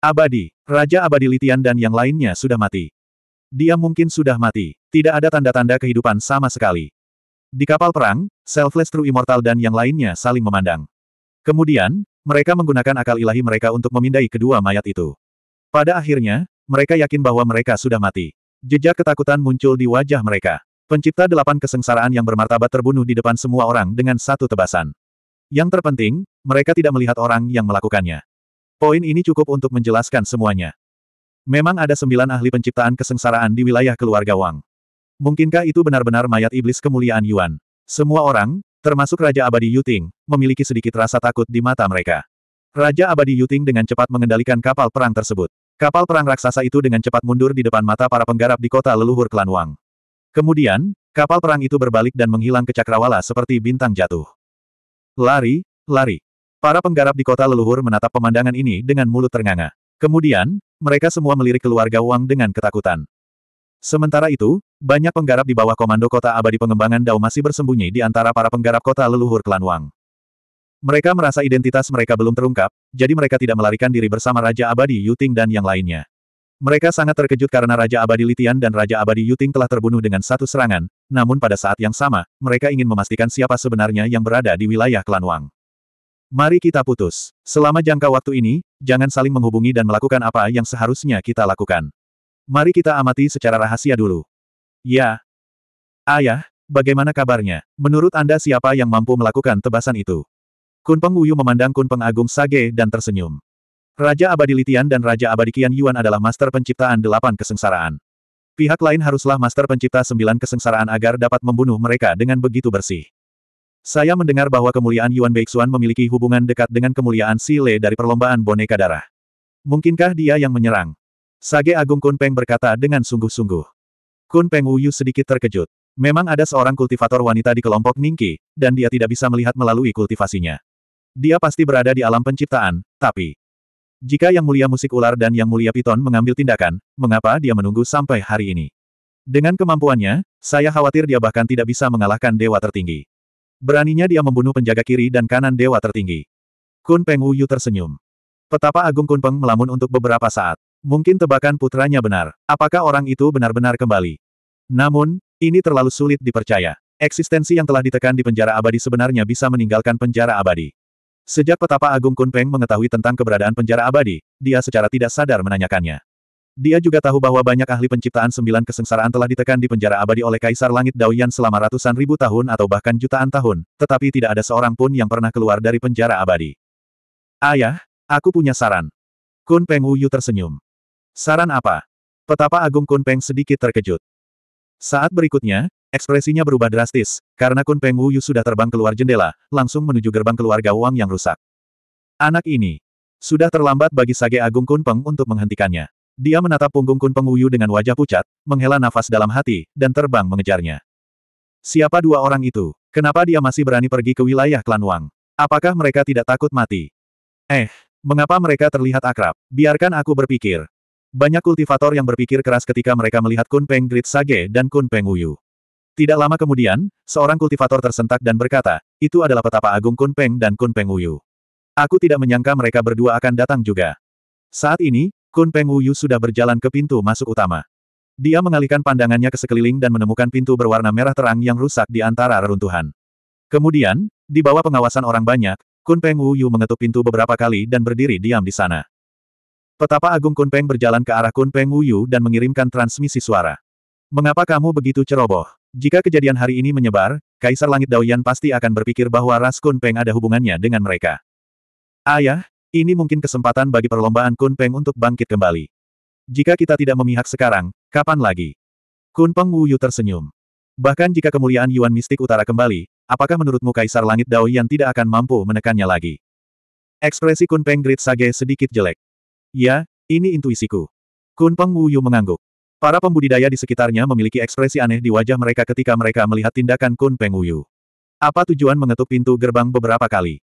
Abadi, Raja Abadi Litian dan yang lainnya sudah mati. Dia mungkin sudah mati. Tidak ada tanda-tanda kehidupan sama sekali. Di kapal perang, Selfless True Immortal dan yang lainnya saling memandang. Kemudian, mereka menggunakan akal ilahi mereka untuk memindai kedua mayat itu. Pada akhirnya, mereka yakin bahwa mereka sudah mati. Jejak ketakutan muncul di wajah mereka. Pencipta delapan kesengsaraan yang bermartabat terbunuh di depan semua orang dengan satu tebasan. Yang terpenting, mereka tidak melihat orang yang melakukannya. Poin ini cukup untuk menjelaskan semuanya. Memang ada sembilan ahli penciptaan kesengsaraan di wilayah keluarga Wang. Mungkinkah itu benar-benar mayat iblis kemuliaan Yuan? Semua orang, termasuk Raja Abadi Yuting, memiliki sedikit rasa takut di mata mereka. Raja Abadi Yuting dengan cepat mengendalikan kapal perang tersebut. Kapal perang raksasa itu dengan cepat mundur di depan mata para penggarap di kota leluhur klan Wang. Kemudian, kapal perang itu berbalik dan menghilang ke cakrawala seperti bintang jatuh. Lari, lari. Para penggarap di kota leluhur menatap pemandangan ini dengan mulut ternganga. Kemudian, mereka semua melirik keluarga Wang dengan ketakutan. Sementara itu, banyak penggarap di bawah komando kota abadi pengembangan Dao masih bersembunyi di antara para penggarap kota leluhur klan Wang. Mereka merasa identitas mereka belum terungkap, jadi mereka tidak melarikan diri bersama Raja Abadi Yuting dan yang lainnya. Mereka sangat terkejut karena Raja Abadi Litian dan Raja Abadi Yuting telah terbunuh dengan satu serangan, namun pada saat yang sama, mereka ingin memastikan siapa sebenarnya yang berada di wilayah klan Wang. Mari kita putus. Selama jangka waktu ini, jangan saling menghubungi dan melakukan apa yang seharusnya kita lakukan. Mari kita amati secara rahasia dulu. Ya. Ayah, bagaimana kabarnya? Menurut Anda siapa yang mampu melakukan tebasan itu? Kunpeng Wuyu memandang Kunpeng Agung Sage dan tersenyum. Raja Abadi Litian dan Raja Abadi Kian Yuan adalah master penciptaan delapan kesengsaraan. Pihak lain haruslah master pencipta sembilan kesengsaraan agar dapat membunuh mereka dengan begitu bersih. Saya mendengar bahwa kemuliaan Yuan Beixuan memiliki hubungan dekat dengan kemuliaan Si Le dari perlombaan boneka darah. Mungkinkah dia yang menyerang? Sage Agung Kunpeng berkata dengan sungguh-sungguh. Kunpeng Wuyu sedikit terkejut. Memang ada seorang kultivator wanita di kelompok Ningki, dan dia tidak bisa melihat melalui kultivasinya. Dia pasti berada di alam penciptaan, tapi... Jika Yang Mulia Musik Ular dan Yang Mulia Piton mengambil tindakan, mengapa dia menunggu sampai hari ini? Dengan kemampuannya, saya khawatir dia bahkan tidak bisa mengalahkan dewa tertinggi. Beraninya dia membunuh penjaga kiri dan kanan dewa tertinggi. Kun Peng Wuyu tersenyum. Petapa Agung Kun Peng melamun untuk beberapa saat. Mungkin tebakan putranya benar. Apakah orang itu benar-benar kembali? Namun, ini terlalu sulit dipercaya. Eksistensi yang telah ditekan di penjara abadi sebenarnya bisa meninggalkan penjara abadi. Sejak petapa Agung Kun Peng mengetahui tentang keberadaan penjara abadi, dia secara tidak sadar menanyakannya. Dia juga tahu bahwa banyak ahli penciptaan sembilan kesengsaraan telah ditekan di penjara abadi oleh Kaisar Langit Daoyan selama ratusan ribu tahun atau bahkan jutaan tahun, tetapi tidak ada seorang pun yang pernah keluar dari penjara abadi. Ayah, aku punya saran. Kun Peng Wuyu tersenyum. Saran apa? Petapa Agung Kun Peng sedikit terkejut. Saat berikutnya, ekspresinya berubah drastis, karena Kun Peng Wuyu sudah terbang keluar jendela, langsung menuju gerbang keluarga Wang yang rusak. Anak ini. Sudah terlambat bagi Sage Agung Kun Peng untuk menghentikannya. Dia menatap punggung Kun Penguyu dengan wajah pucat, menghela nafas dalam hati, dan terbang mengejarnya. Siapa dua orang itu? Kenapa dia masih berani pergi ke wilayah klan Wang? Apakah mereka tidak takut mati? Eh, mengapa mereka terlihat akrab? Biarkan aku berpikir. Banyak kultivator yang berpikir keras ketika mereka melihat Kun Peng Grit Sage dan Kun Peng Uyu. Tidak lama kemudian, seorang kultivator tersentak dan berkata, itu adalah petapa agung Kun Peng dan Kun Peng Uyu. Aku tidak menyangka mereka berdua akan datang juga. Saat ini, Kun Peng Wuyu sudah berjalan ke pintu masuk utama. Dia mengalihkan pandangannya ke sekeliling dan menemukan pintu berwarna merah terang yang rusak di antara reruntuhan. Kemudian, di bawah pengawasan orang banyak, Kun Peng Wuyu mengetuk pintu beberapa kali dan berdiri diam di sana. Petapa Agung Kun Peng berjalan ke arah Kun Peng Wuyu dan mengirimkan transmisi suara. Mengapa kamu begitu ceroboh? Jika kejadian hari ini menyebar, Kaisar Langit Daoyan pasti akan berpikir bahwa Ras Kun Peng ada hubungannya dengan mereka. Ayah, ya? Ini mungkin kesempatan bagi perlombaan Kun Peng untuk bangkit kembali. Jika kita tidak memihak sekarang, kapan lagi? Kun Peng Wuyu tersenyum. Bahkan jika kemuliaan Yuan Mistik Utara kembali, apakah menurutmu Kaisar Langit Dao Yan tidak akan mampu menekannya lagi? Ekspresi Kun Peng Grit Sage sedikit jelek. Ya, ini intuisiku. Kun Peng Wuyu mengangguk. Para pembudidaya di sekitarnya memiliki ekspresi aneh di wajah mereka ketika mereka melihat tindakan Kun Peng Wuyu. Apa tujuan mengetuk pintu gerbang beberapa kali?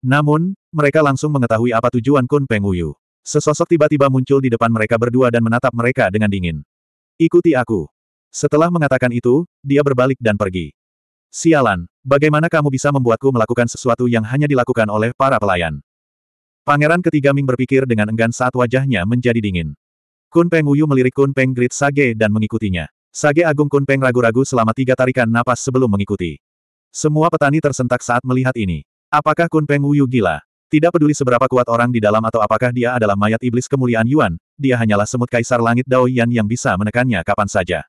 Namun, mereka langsung mengetahui apa tujuan Kun Peng Uyu. Sesosok tiba-tiba muncul di depan mereka berdua dan menatap mereka dengan dingin. Ikuti aku. Setelah mengatakan itu, dia berbalik dan pergi. Sialan, bagaimana kamu bisa membuatku melakukan sesuatu yang hanya dilakukan oleh para pelayan? Pangeran ketiga Ming berpikir dengan enggan saat wajahnya menjadi dingin. Kun Peng Uyu melirik Kun Peng Grit Sage dan mengikutinya. Sage Agung Kun Peng ragu-ragu selama tiga tarikan napas sebelum mengikuti. Semua petani tersentak saat melihat ini. Apakah Kun Peng Wuyu gila? Tidak peduli seberapa kuat orang di dalam atau apakah dia adalah mayat iblis kemuliaan Yuan, dia hanyalah semut kaisar langit Dao Yan yang bisa menekannya kapan saja.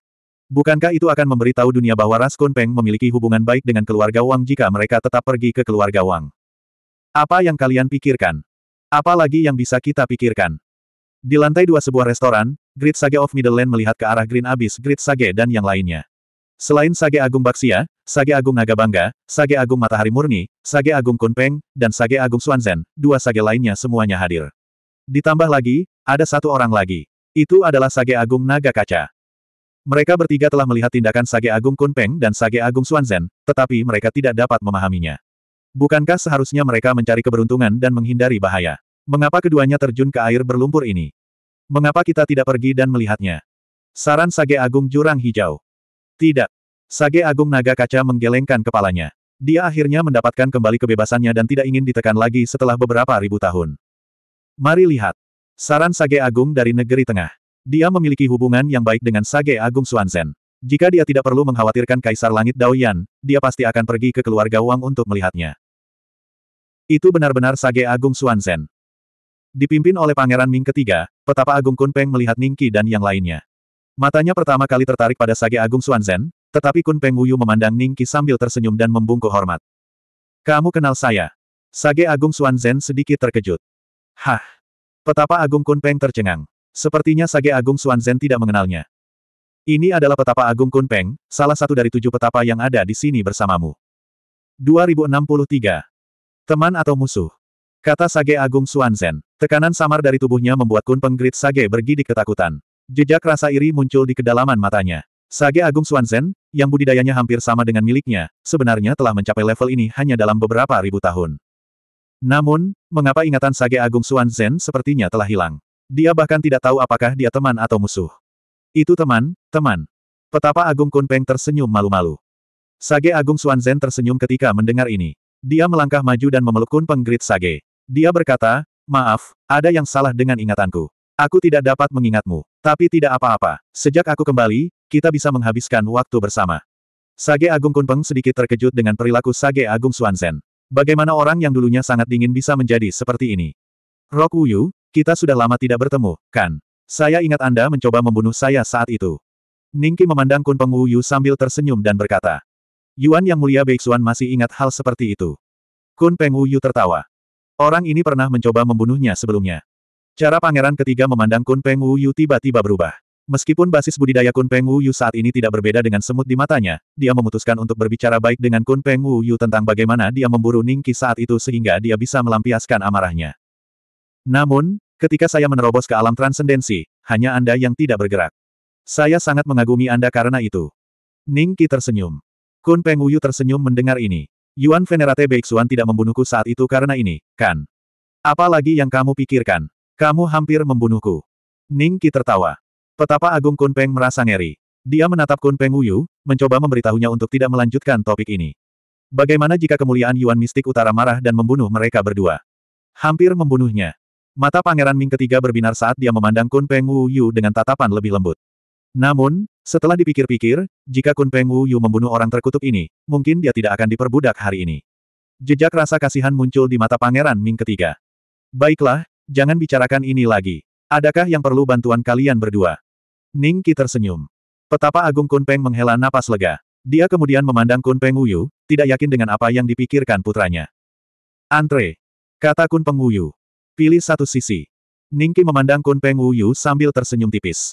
Bukankah itu akan memberitahu dunia bahwa Ras Kun Peng memiliki hubungan baik dengan keluarga Wang jika mereka tetap pergi ke keluarga Wang? Apa yang kalian pikirkan? Apalagi yang bisa kita pikirkan? Di lantai dua sebuah restoran, Grid Sage of Middle Land melihat ke arah Green Abyss Grid Sage dan yang lainnya. Selain Sage Agung Baksia, Sage Agung Naga Bangga, Sage Agung Matahari Murni, Sage Agung Kunpeng, dan Sage Agung Suanzen, dua sage lainnya semuanya hadir. Ditambah lagi, ada satu orang lagi. Itu adalah Sage Agung Naga Kaca. Mereka bertiga telah melihat tindakan Sage Agung Kunpeng dan Sage Agung Suanzen, tetapi mereka tidak dapat memahaminya. Bukankah seharusnya mereka mencari keberuntungan dan menghindari bahaya? Mengapa keduanya terjun ke air berlumpur ini? Mengapa kita tidak pergi dan melihatnya? Saran Sage Agung Jurang Hijau. Tidak, Sage Agung Naga Kaca menggelengkan kepalanya. Dia akhirnya mendapatkan kembali kebebasannya dan tidak ingin ditekan lagi setelah beberapa ribu tahun. Mari lihat. Saran Sage Agung dari Negeri Tengah. Dia memiliki hubungan yang baik dengan Sage Agung Suanzen. Jika dia tidak perlu mengkhawatirkan Kaisar Langit Daoyan, dia pasti akan pergi ke keluarga Wang untuk melihatnya. Itu benar-benar Sage Agung Suanzen. Dipimpin oleh Pangeran Ming ketiga, petapa Agung Kunpeng melihat Ningki dan yang lainnya. Matanya pertama kali tertarik pada Sage Agung Suanzen, tetapi Kun Peng Wuyu memandang Ning Qi sambil tersenyum dan membungkuk hormat. Kamu kenal saya. Sage Agung Xuan Zhen sedikit terkejut. Hah. Petapa Agung Kun Peng tercengang. Sepertinya Sage Agung Xuan Zhen tidak mengenalnya. Ini adalah petapa Agung Kun Peng, salah satu dari tujuh petapa yang ada di sini bersamamu. 2063. Teman atau musuh? Kata Sage Agung Xuan Zhen. Tekanan samar dari tubuhnya membuat Kun Peng Penggrit Sage bergidik ketakutan. Jejak rasa iri muncul di kedalaman matanya. Sage Agung Xuanzhen, yang budidayanya hampir sama dengan miliknya, sebenarnya telah mencapai level ini hanya dalam beberapa ribu tahun. Namun, mengapa ingatan Sage Agung Xuanzhen sepertinya telah hilang? Dia bahkan tidak tahu apakah dia teman atau musuh. Itu teman, teman. Petapa Agung Kunpeng tersenyum malu-malu. Sage Agung Xuanzhen tersenyum ketika mendengar ini. Dia melangkah maju dan memeluk Kunpeng Grid Sage. Dia berkata, maaf, ada yang salah dengan ingatanku. Aku tidak dapat mengingatmu, tapi tidak apa-apa. Sejak aku kembali, kita bisa menghabiskan waktu bersama. Sage Agung Kunpeng sedikit terkejut dengan perilaku Sage Agung Suanzen. Bagaimana orang yang dulunya sangat dingin bisa menjadi seperti ini? Rok Wuyu, kita sudah lama tidak bertemu, kan? Saya ingat Anda mencoba membunuh saya saat itu. Ningki memandang Kunpeng Wuyu sambil tersenyum dan berkata. Yuan Yang Mulia Beixuan masih ingat hal seperti itu. Kunpeng Wuyu tertawa. Orang ini pernah mencoba membunuhnya sebelumnya. Cara pangeran ketiga memandang Kunpeng Wuyu tiba-tiba berubah. Meskipun basis budidaya Kun Peng Wu Yu saat ini tidak berbeda dengan semut di matanya, dia memutuskan untuk berbicara baik dengan Kun Peng Wu Yu tentang bagaimana dia memburu Ning Qi saat itu sehingga dia bisa melampiaskan amarahnya. Namun, ketika saya menerobos ke alam transendensi, hanya Anda yang tidak bergerak. Saya sangat mengagumi Anda karena itu. Ning Qi tersenyum. Kun Peng Wu Yu tersenyum mendengar ini. Yuan Venerate Beixuan tidak membunuhku saat itu karena ini, kan? Apalagi yang kamu pikirkan? Kamu hampir membunuhku. Ning Qi tertawa. Petapa Agung Kunpeng merasa ngeri. Dia menatap Kunpeng Wuyu, mencoba memberitahunya untuk tidak melanjutkan topik ini. Bagaimana jika kemuliaan Yuan Mistik Utara marah dan membunuh mereka berdua? Hampir membunuhnya. Mata Pangeran Ming ketiga berbinar saat dia memandang Kunpeng Wuyu dengan tatapan lebih lembut. Namun, setelah dipikir-pikir, jika Kunpeng Wuyu membunuh orang terkutuk ini, mungkin dia tidak akan diperbudak hari ini. Jejak rasa kasihan muncul di mata Pangeran Ming ketiga. Baiklah, jangan bicarakan ini lagi. Adakah yang perlu bantuan kalian berdua? Qi tersenyum. Petapa Agung Kunpeng menghela napas lega. Dia kemudian memandang Kunpeng Wuyu, tidak yakin dengan apa yang dipikirkan putranya. Antre. Kata Kunpeng Wuyu. Pilih satu sisi. Qi memandang Kunpeng Wuyu sambil tersenyum tipis.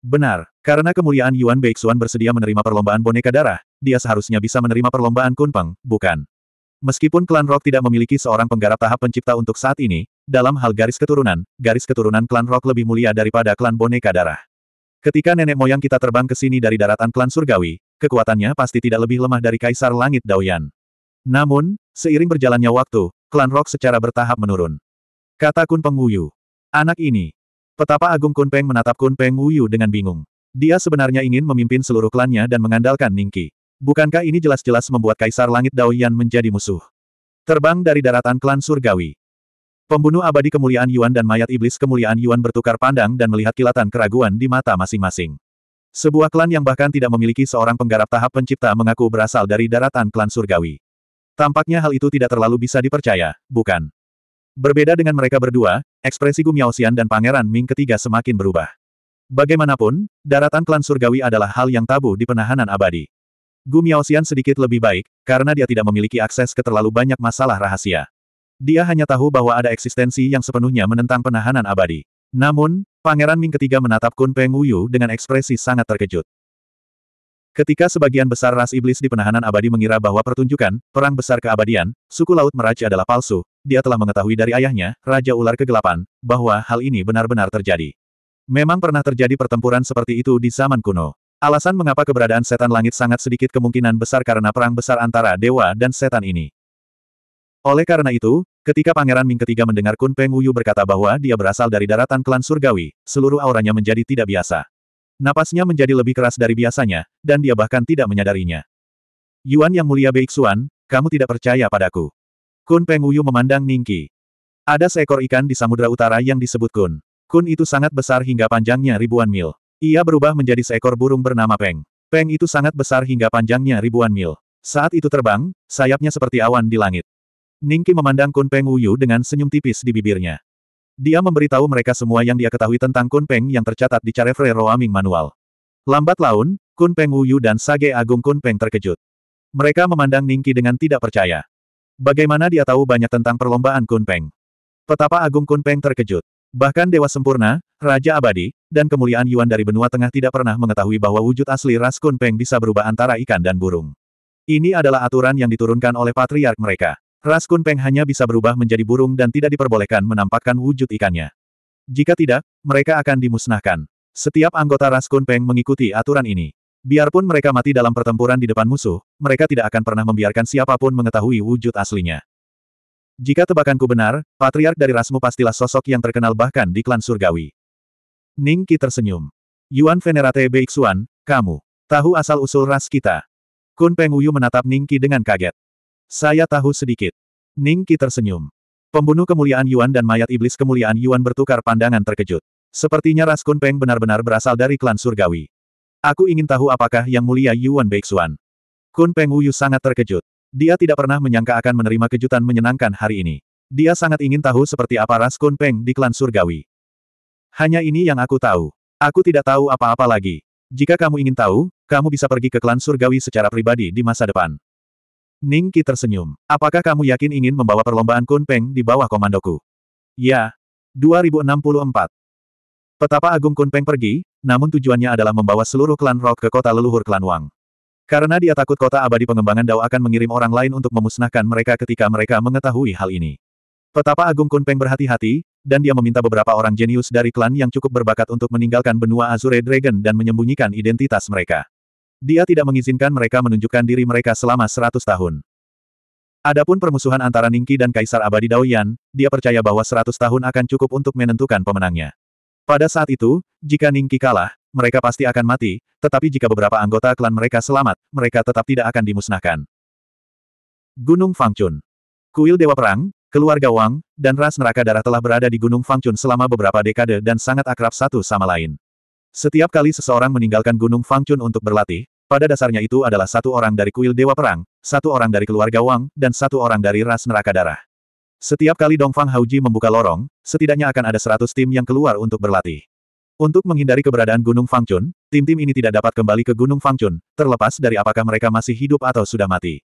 Benar, karena kemuliaan Yuan Beixuan bersedia menerima perlombaan boneka darah, dia seharusnya bisa menerima perlombaan Kunpeng, bukan? Meskipun klan Rock tidak memiliki seorang penggarap tahap pencipta untuk saat ini, dalam hal garis keturunan, garis keturunan klan Rock lebih mulia daripada klan boneka darah. Ketika nenek moyang kita terbang ke sini dari daratan klan surgawi, kekuatannya pasti tidak lebih lemah dari Kaisar Langit Daoyan. Namun, seiring berjalannya waktu, klan Rock secara bertahap menurun. Kata Kun Peng Wuyu. Anak ini. Petapa Agung Kun Peng menatap Kun Peng Wuyu dengan bingung. Dia sebenarnya ingin memimpin seluruh klannya dan mengandalkan Ningki. Bukankah ini jelas-jelas membuat Kaisar Langit Daoyan menjadi musuh? Terbang dari daratan klan surgawi. Pembunuh abadi kemuliaan Yuan dan mayat iblis kemuliaan Yuan bertukar pandang dan melihat kilatan keraguan di mata masing-masing. Sebuah klan yang bahkan tidak memiliki seorang penggarap tahap pencipta mengaku berasal dari daratan klan surgawi. Tampaknya hal itu tidak terlalu bisa dipercaya, bukan? Berbeda dengan mereka berdua, ekspresi Miaosian dan Pangeran Ming ketiga semakin berubah. Bagaimanapun, daratan klan surgawi adalah hal yang tabu di penahanan abadi. Miaosian sedikit lebih baik, karena dia tidak memiliki akses ke terlalu banyak masalah rahasia. Dia hanya tahu bahwa ada eksistensi yang sepenuhnya menentang penahanan abadi. Namun, Pangeran Ming ketiga menatap Kun Peng Wuyu dengan ekspresi sangat terkejut. Ketika sebagian besar ras iblis di penahanan abadi mengira bahwa pertunjukan, perang besar keabadian, suku Laut Meraja adalah palsu, dia telah mengetahui dari ayahnya, Raja Ular Kegelapan, bahwa hal ini benar-benar terjadi. Memang pernah terjadi pertempuran seperti itu di zaman kuno. Alasan mengapa keberadaan setan langit sangat sedikit kemungkinan besar karena perang besar antara dewa dan setan ini. Oleh karena itu, ketika Pangeran Ming ketiga mendengar Kun Peng Wuyu berkata bahwa dia berasal dari daratan klan surgawi, seluruh auranya menjadi tidak biasa. Napasnya menjadi lebih keras dari biasanya, dan dia bahkan tidak menyadarinya. Yuan Yang Mulia Beixuan, kamu tidak percaya padaku. Kun Peng Wuyu memandang Ningki. Ada seekor ikan di samudera utara yang disebut Kun. Kun itu sangat besar hingga panjangnya ribuan mil. Ia berubah menjadi seekor burung bernama Peng. Peng itu sangat besar hingga panjangnya ribuan mil. Saat itu terbang, sayapnya seperti awan di langit. Ningki memandang Kun Peng Wuyu dengan senyum tipis di bibirnya. Dia memberitahu mereka semua yang dia ketahui tentang Kun Peng yang tercatat di Carefree Roaming Manual. Lambat laun, Kun Peng Wuyu dan Sage Agung Kun Peng terkejut. Mereka memandang Ningki dengan tidak percaya. Bagaimana dia tahu banyak tentang perlombaan Kun Peng? Petapa Agung Kun Peng terkejut. Bahkan Dewa Sempurna, Raja Abadi, dan kemuliaan Yuan dari benua tengah tidak pernah mengetahui bahwa wujud asli ras Kun Peng bisa berubah antara ikan dan burung. Ini adalah aturan yang diturunkan oleh patriark mereka. Ras Kunpeng hanya bisa berubah menjadi burung dan tidak diperbolehkan menampakkan wujud ikannya. Jika tidak, mereka akan dimusnahkan. Setiap anggota Ras Kunpeng mengikuti aturan ini. Biarpun mereka mati dalam pertempuran di depan musuh, mereka tidak akan pernah membiarkan siapapun mengetahui wujud aslinya. Jika tebakanku benar, patriark dari rasmu pastilah sosok yang terkenal bahkan di klan surgawi. Ning Qi tersenyum. Yuan Venerate Beixuan, kamu. Tahu asal-usul ras kita. Kun Peng Wuyu menatap Ning Qi dengan kaget. Saya tahu sedikit. Ning Qi tersenyum. Pembunuh kemuliaan Yuan dan mayat iblis kemuliaan Yuan bertukar pandangan terkejut. Sepertinya Ras Kun Peng benar-benar berasal dari klan surgawi. Aku ingin tahu apakah yang mulia Yuan Beixuan. Kun Peng Wuyu sangat terkejut. Dia tidak pernah menyangka akan menerima kejutan menyenangkan hari ini. Dia sangat ingin tahu seperti apa Ras Kun Peng di klan surgawi. Hanya ini yang aku tahu. Aku tidak tahu apa-apa lagi. Jika kamu ingin tahu, kamu bisa pergi ke klan surgawi secara pribadi di masa depan. Ning Qi tersenyum. Apakah kamu yakin ingin membawa perlombaan Kun Peng di bawah komandoku? Ya. 2064. Petapa Agung Kun Peng pergi, namun tujuannya adalah membawa seluruh klan Rock ke kota leluhur klan Wang. Karena dia takut kota abadi pengembangan Dao akan mengirim orang lain untuk memusnahkan mereka ketika mereka mengetahui hal ini. Petapa Agung Kun Peng berhati-hati, dan dia meminta beberapa orang jenius dari klan yang cukup berbakat untuk meninggalkan benua Azure Dragon dan menyembunyikan identitas mereka. Dia tidak mengizinkan mereka menunjukkan diri mereka selama seratus tahun. Adapun permusuhan antara Ningki dan Kaisar Abadi Daoyan, dia percaya bahwa seratus tahun akan cukup untuk menentukan pemenangnya. Pada saat itu, jika Ningki kalah, mereka pasti akan mati, tetapi jika beberapa anggota klan mereka selamat, mereka tetap tidak akan dimusnahkan. Gunung Fangchun Kuil Dewa Perang, keluarga Wang, dan ras neraka darah telah berada di Gunung Fangchun selama beberapa dekade dan sangat akrab satu sama lain. Setiap kali seseorang meninggalkan Gunung Fangchun untuk berlatih, pada dasarnya itu adalah satu orang dari kuil Dewa Perang, satu orang dari keluarga Wang, dan satu orang dari ras neraka darah. Setiap kali Dongfang Hauji membuka lorong, setidaknya akan ada seratus tim yang keluar untuk berlatih. Untuk menghindari keberadaan Gunung Fangchun, tim-tim ini tidak dapat kembali ke Gunung Fangchun, terlepas dari apakah mereka masih hidup atau sudah mati.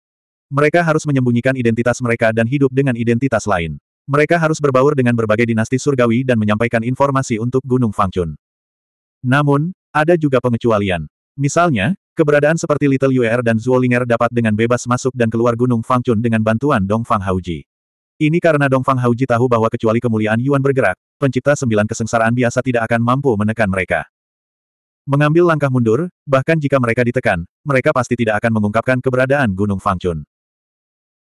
Mereka harus menyembunyikan identitas mereka dan hidup dengan identitas lain. Mereka harus berbaur dengan berbagai dinasti surgawi dan menyampaikan informasi untuk Gunung Fangchun. Namun, ada juga pengecualian. Misalnya, keberadaan seperti Little Yuer dan Zuolinger dapat dengan bebas masuk dan keluar Gunung Fangchun dengan bantuan Dongfang Hauji. Ini karena Dongfang Hauji tahu bahwa kecuali kemuliaan Yuan bergerak, pencipta sembilan kesengsaraan biasa tidak akan mampu menekan mereka. Mengambil langkah mundur, bahkan jika mereka ditekan, mereka pasti tidak akan mengungkapkan keberadaan Gunung Fangchun.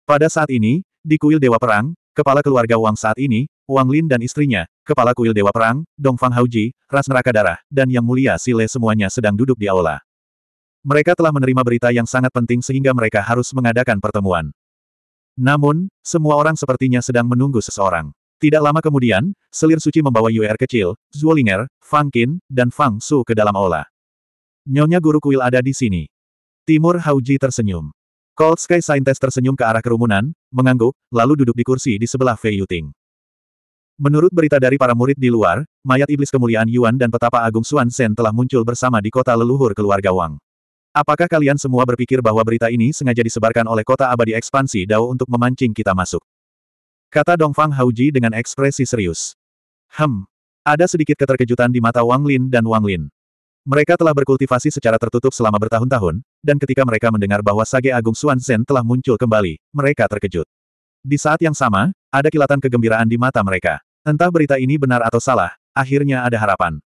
Pada saat ini, di kuil Dewa Perang, kepala keluarga Wang saat ini, Wang Lin dan istrinya, kepala kuil Dewa Perang, Dongfang Haoji, Ras Neraka Darah, dan Yang Mulia Sile semuanya sedang duduk di aula. Mereka telah menerima berita yang sangat penting sehingga mereka harus mengadakan pertemuan. Namun, semua orang sepertinya sedang menunggu seseorang. Tidak lama kemudian, selir suci membawa Yu'er kecil, Zuolinger, Fang Qin, dan Fang Su ke dalam aula. Nyonya guru kuil ada di sini. Timur Hauji tersenyum. Cold Sky Scientist tersenyum ke arah kerumunan, mengangguk, lalu duduk di kursi di sebelah Fei Yuting. Menurut berita dari para murid di luar, mayat iblis kemuliaan Yuan dan petapa agung Xuan Sen telah muncul bersama di kota leluhur keluarga Wang. Apakah kalian semua berpikir bahwa berita ini sengaja disebarkan oleh kota abadi ekspansi Dao untuk memancing kita masuk? Kata Dongfang Hauji dengan ekspresi serius. Hem. Ada sedikit keterkejutan di mata Wang Lin dan Wang Lin. Mereka telah berkultivasi secara tertutup selama bertahun-tahun, dan ketika mereka mendengar bahwa Sage Agung Xuan Sen telah muncul kembali, mereka terkejut. Di saat yang sama, ada kilatan kegembiraan di mata mereka. Entah berita ini benar atau salah, akhirnya ada harapan.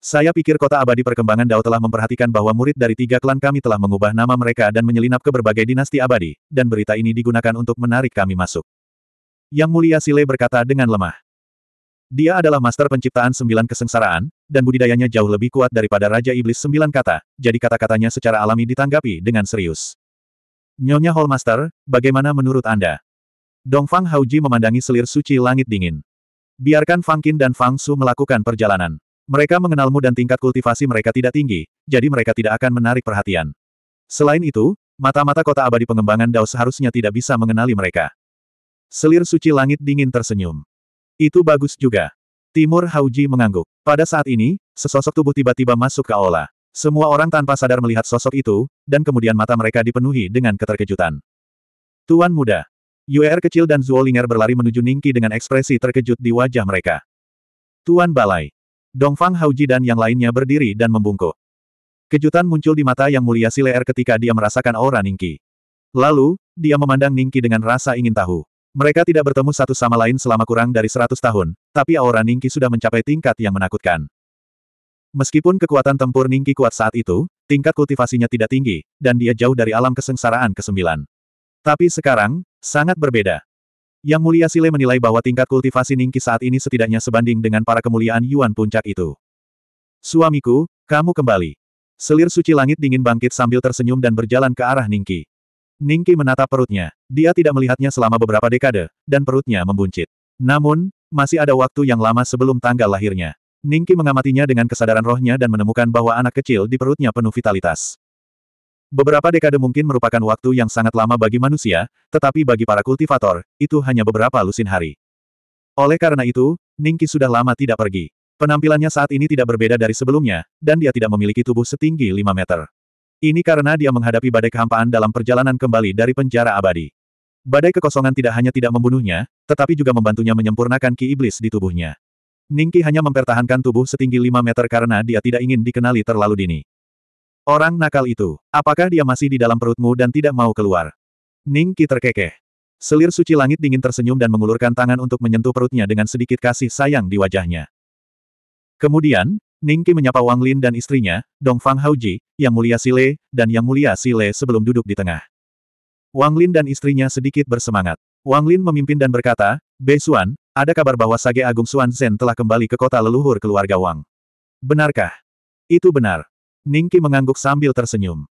Saya pikir kota abadi perkembangan Dao telah memperhatikan bahwa murid dari tiga klan kami telah mengubah nama mereka dan menyelinap ke berbagai dinasti abadi, dan berita ini digunakan untuk menarik kami masuk. Yang mulia Sile berkata dengan lemah. Dia adalah master penciptaan sembilan kesengsaraan, dan budidayanya jauh lebih kuat daripada Raja Iblis sembilan kata, jadi kata-katanya secara alami ditanggapi dengan serius. Nyonya Hallmaster, bagaimana menurut Anda? Dongfang Hauji memandangi selir suci langit dingin. Biarkan Fang Qin dan Fang Su melakukan perjalanan. Mereka mengenalmu dan tingkat kultivasi mereka tidak tinggi, jadi mereka tidak akan menarik perhatian. Selain itu, mata-mata kota abadi pengembangan Dao seharusnya tidak bisa mengenali mereka. Selir suci langit dingin tersenyum. Itu bagus juga. Timur Hauji mengangguk. Pada saat ini, sesosok tubuh tiba-tiba masuk ke aula. Semua orang tanpa sadar melihat sosok itu, dan kemudian mata mereka dipenuhi dengan keterkejutan. Tuan muda. Yuer kecil dan Zuolinger berlari menuju Ningki dengan ekspresi terkejut di wajah mereka. Tuan Balai. Dongfang Hauji dan yang lainnya berdiri dan membungkuk. Kejutan muncul di mata yang mulia si er ketika dia merasakan aura Ningki. Lalu, dia memandang Ningki dengan rasa ingin tahu. Mereka tidak bertemu satu sama lain selama kurang dari seratus tahun, tapi aura Ningki sudah mencapai tingkat yang menakutkan. Meskipun kekuatan tempur Ningki kuat saat itu, tingkat kultivasinya tidak tinggi, dan dia jauh dari alam kesengsaraan ke-9. Tapi sekarang, sangat berbeda. Yang mulia Sile menilai bahwa tingkat kultivasi Ningki saat ini setidaknya sebanding dengan para kemuliaan Yuan Puncak itu. Suamiku, kamu kembali. Selir suci langit dingin bangkit sambil tersenyum dan berjalan ke arah Ningki. Ningki menatap perutnya. Dia tidak melihatnya selama beberapa dekade, dan perutnya membuncit. Namun, masih ada waktu yang lama sebelum tanggal lahirnya. Ningki mengamatinya dengan kesadaran rohnya dan menemukan bahwa anak kecil di perutnya penuh vitalitas. Beberapa dekade mungkin merupakan waktu yang sangat lama bagi manusia, tetapi bagi para kultivator, itu hanya beberapa lusin hari. Oleh karena itu, Ningki sudah lama tidak pergi. Penampilannya saat ini tidak berbeda dari sebelumnya, dan dia tidak memiliki tubuh setinggi 5 meter. Ini karena dia menghadapi badai kehampaan dalam perjalanan kembali dari penjara abadi. Badai kekosongan tidak hanya tidak membunuhnya, tetapi juga membantunya menyempurnakan ki iblis di tubuhnya. Ningki hanya mempertahankan tubuh setinggi 5 meter karena dia tidak ingin dikenali terlalu dini. Orang nakal itu, apakah dia masih di dalam perutmu dan tidak mau keluar? Ningki terkekeh. Selir suci langit dingin tersenyum dan mengulurkan tangan untuk menyentuh perutnya dengan sedikit kasih sayang di wajahnya. Kemudian, Ningki menyapa Wang Lin dan istrinya, Dongfang Haoji, Yang Mulia Sile, dan Yang Mulia Sile sebelum duduk di tengah. Wang Lin dan istrinya sedikit bersemangat. Wang Lin memimpin dan berkata, Xuan, ada kabar bahwa Sage Agung Xuan Zhen telah kembali ke kota leluhur keluarga Wang. Benarkah? Itu benar. Ningki mengangguk sambil tersenyum.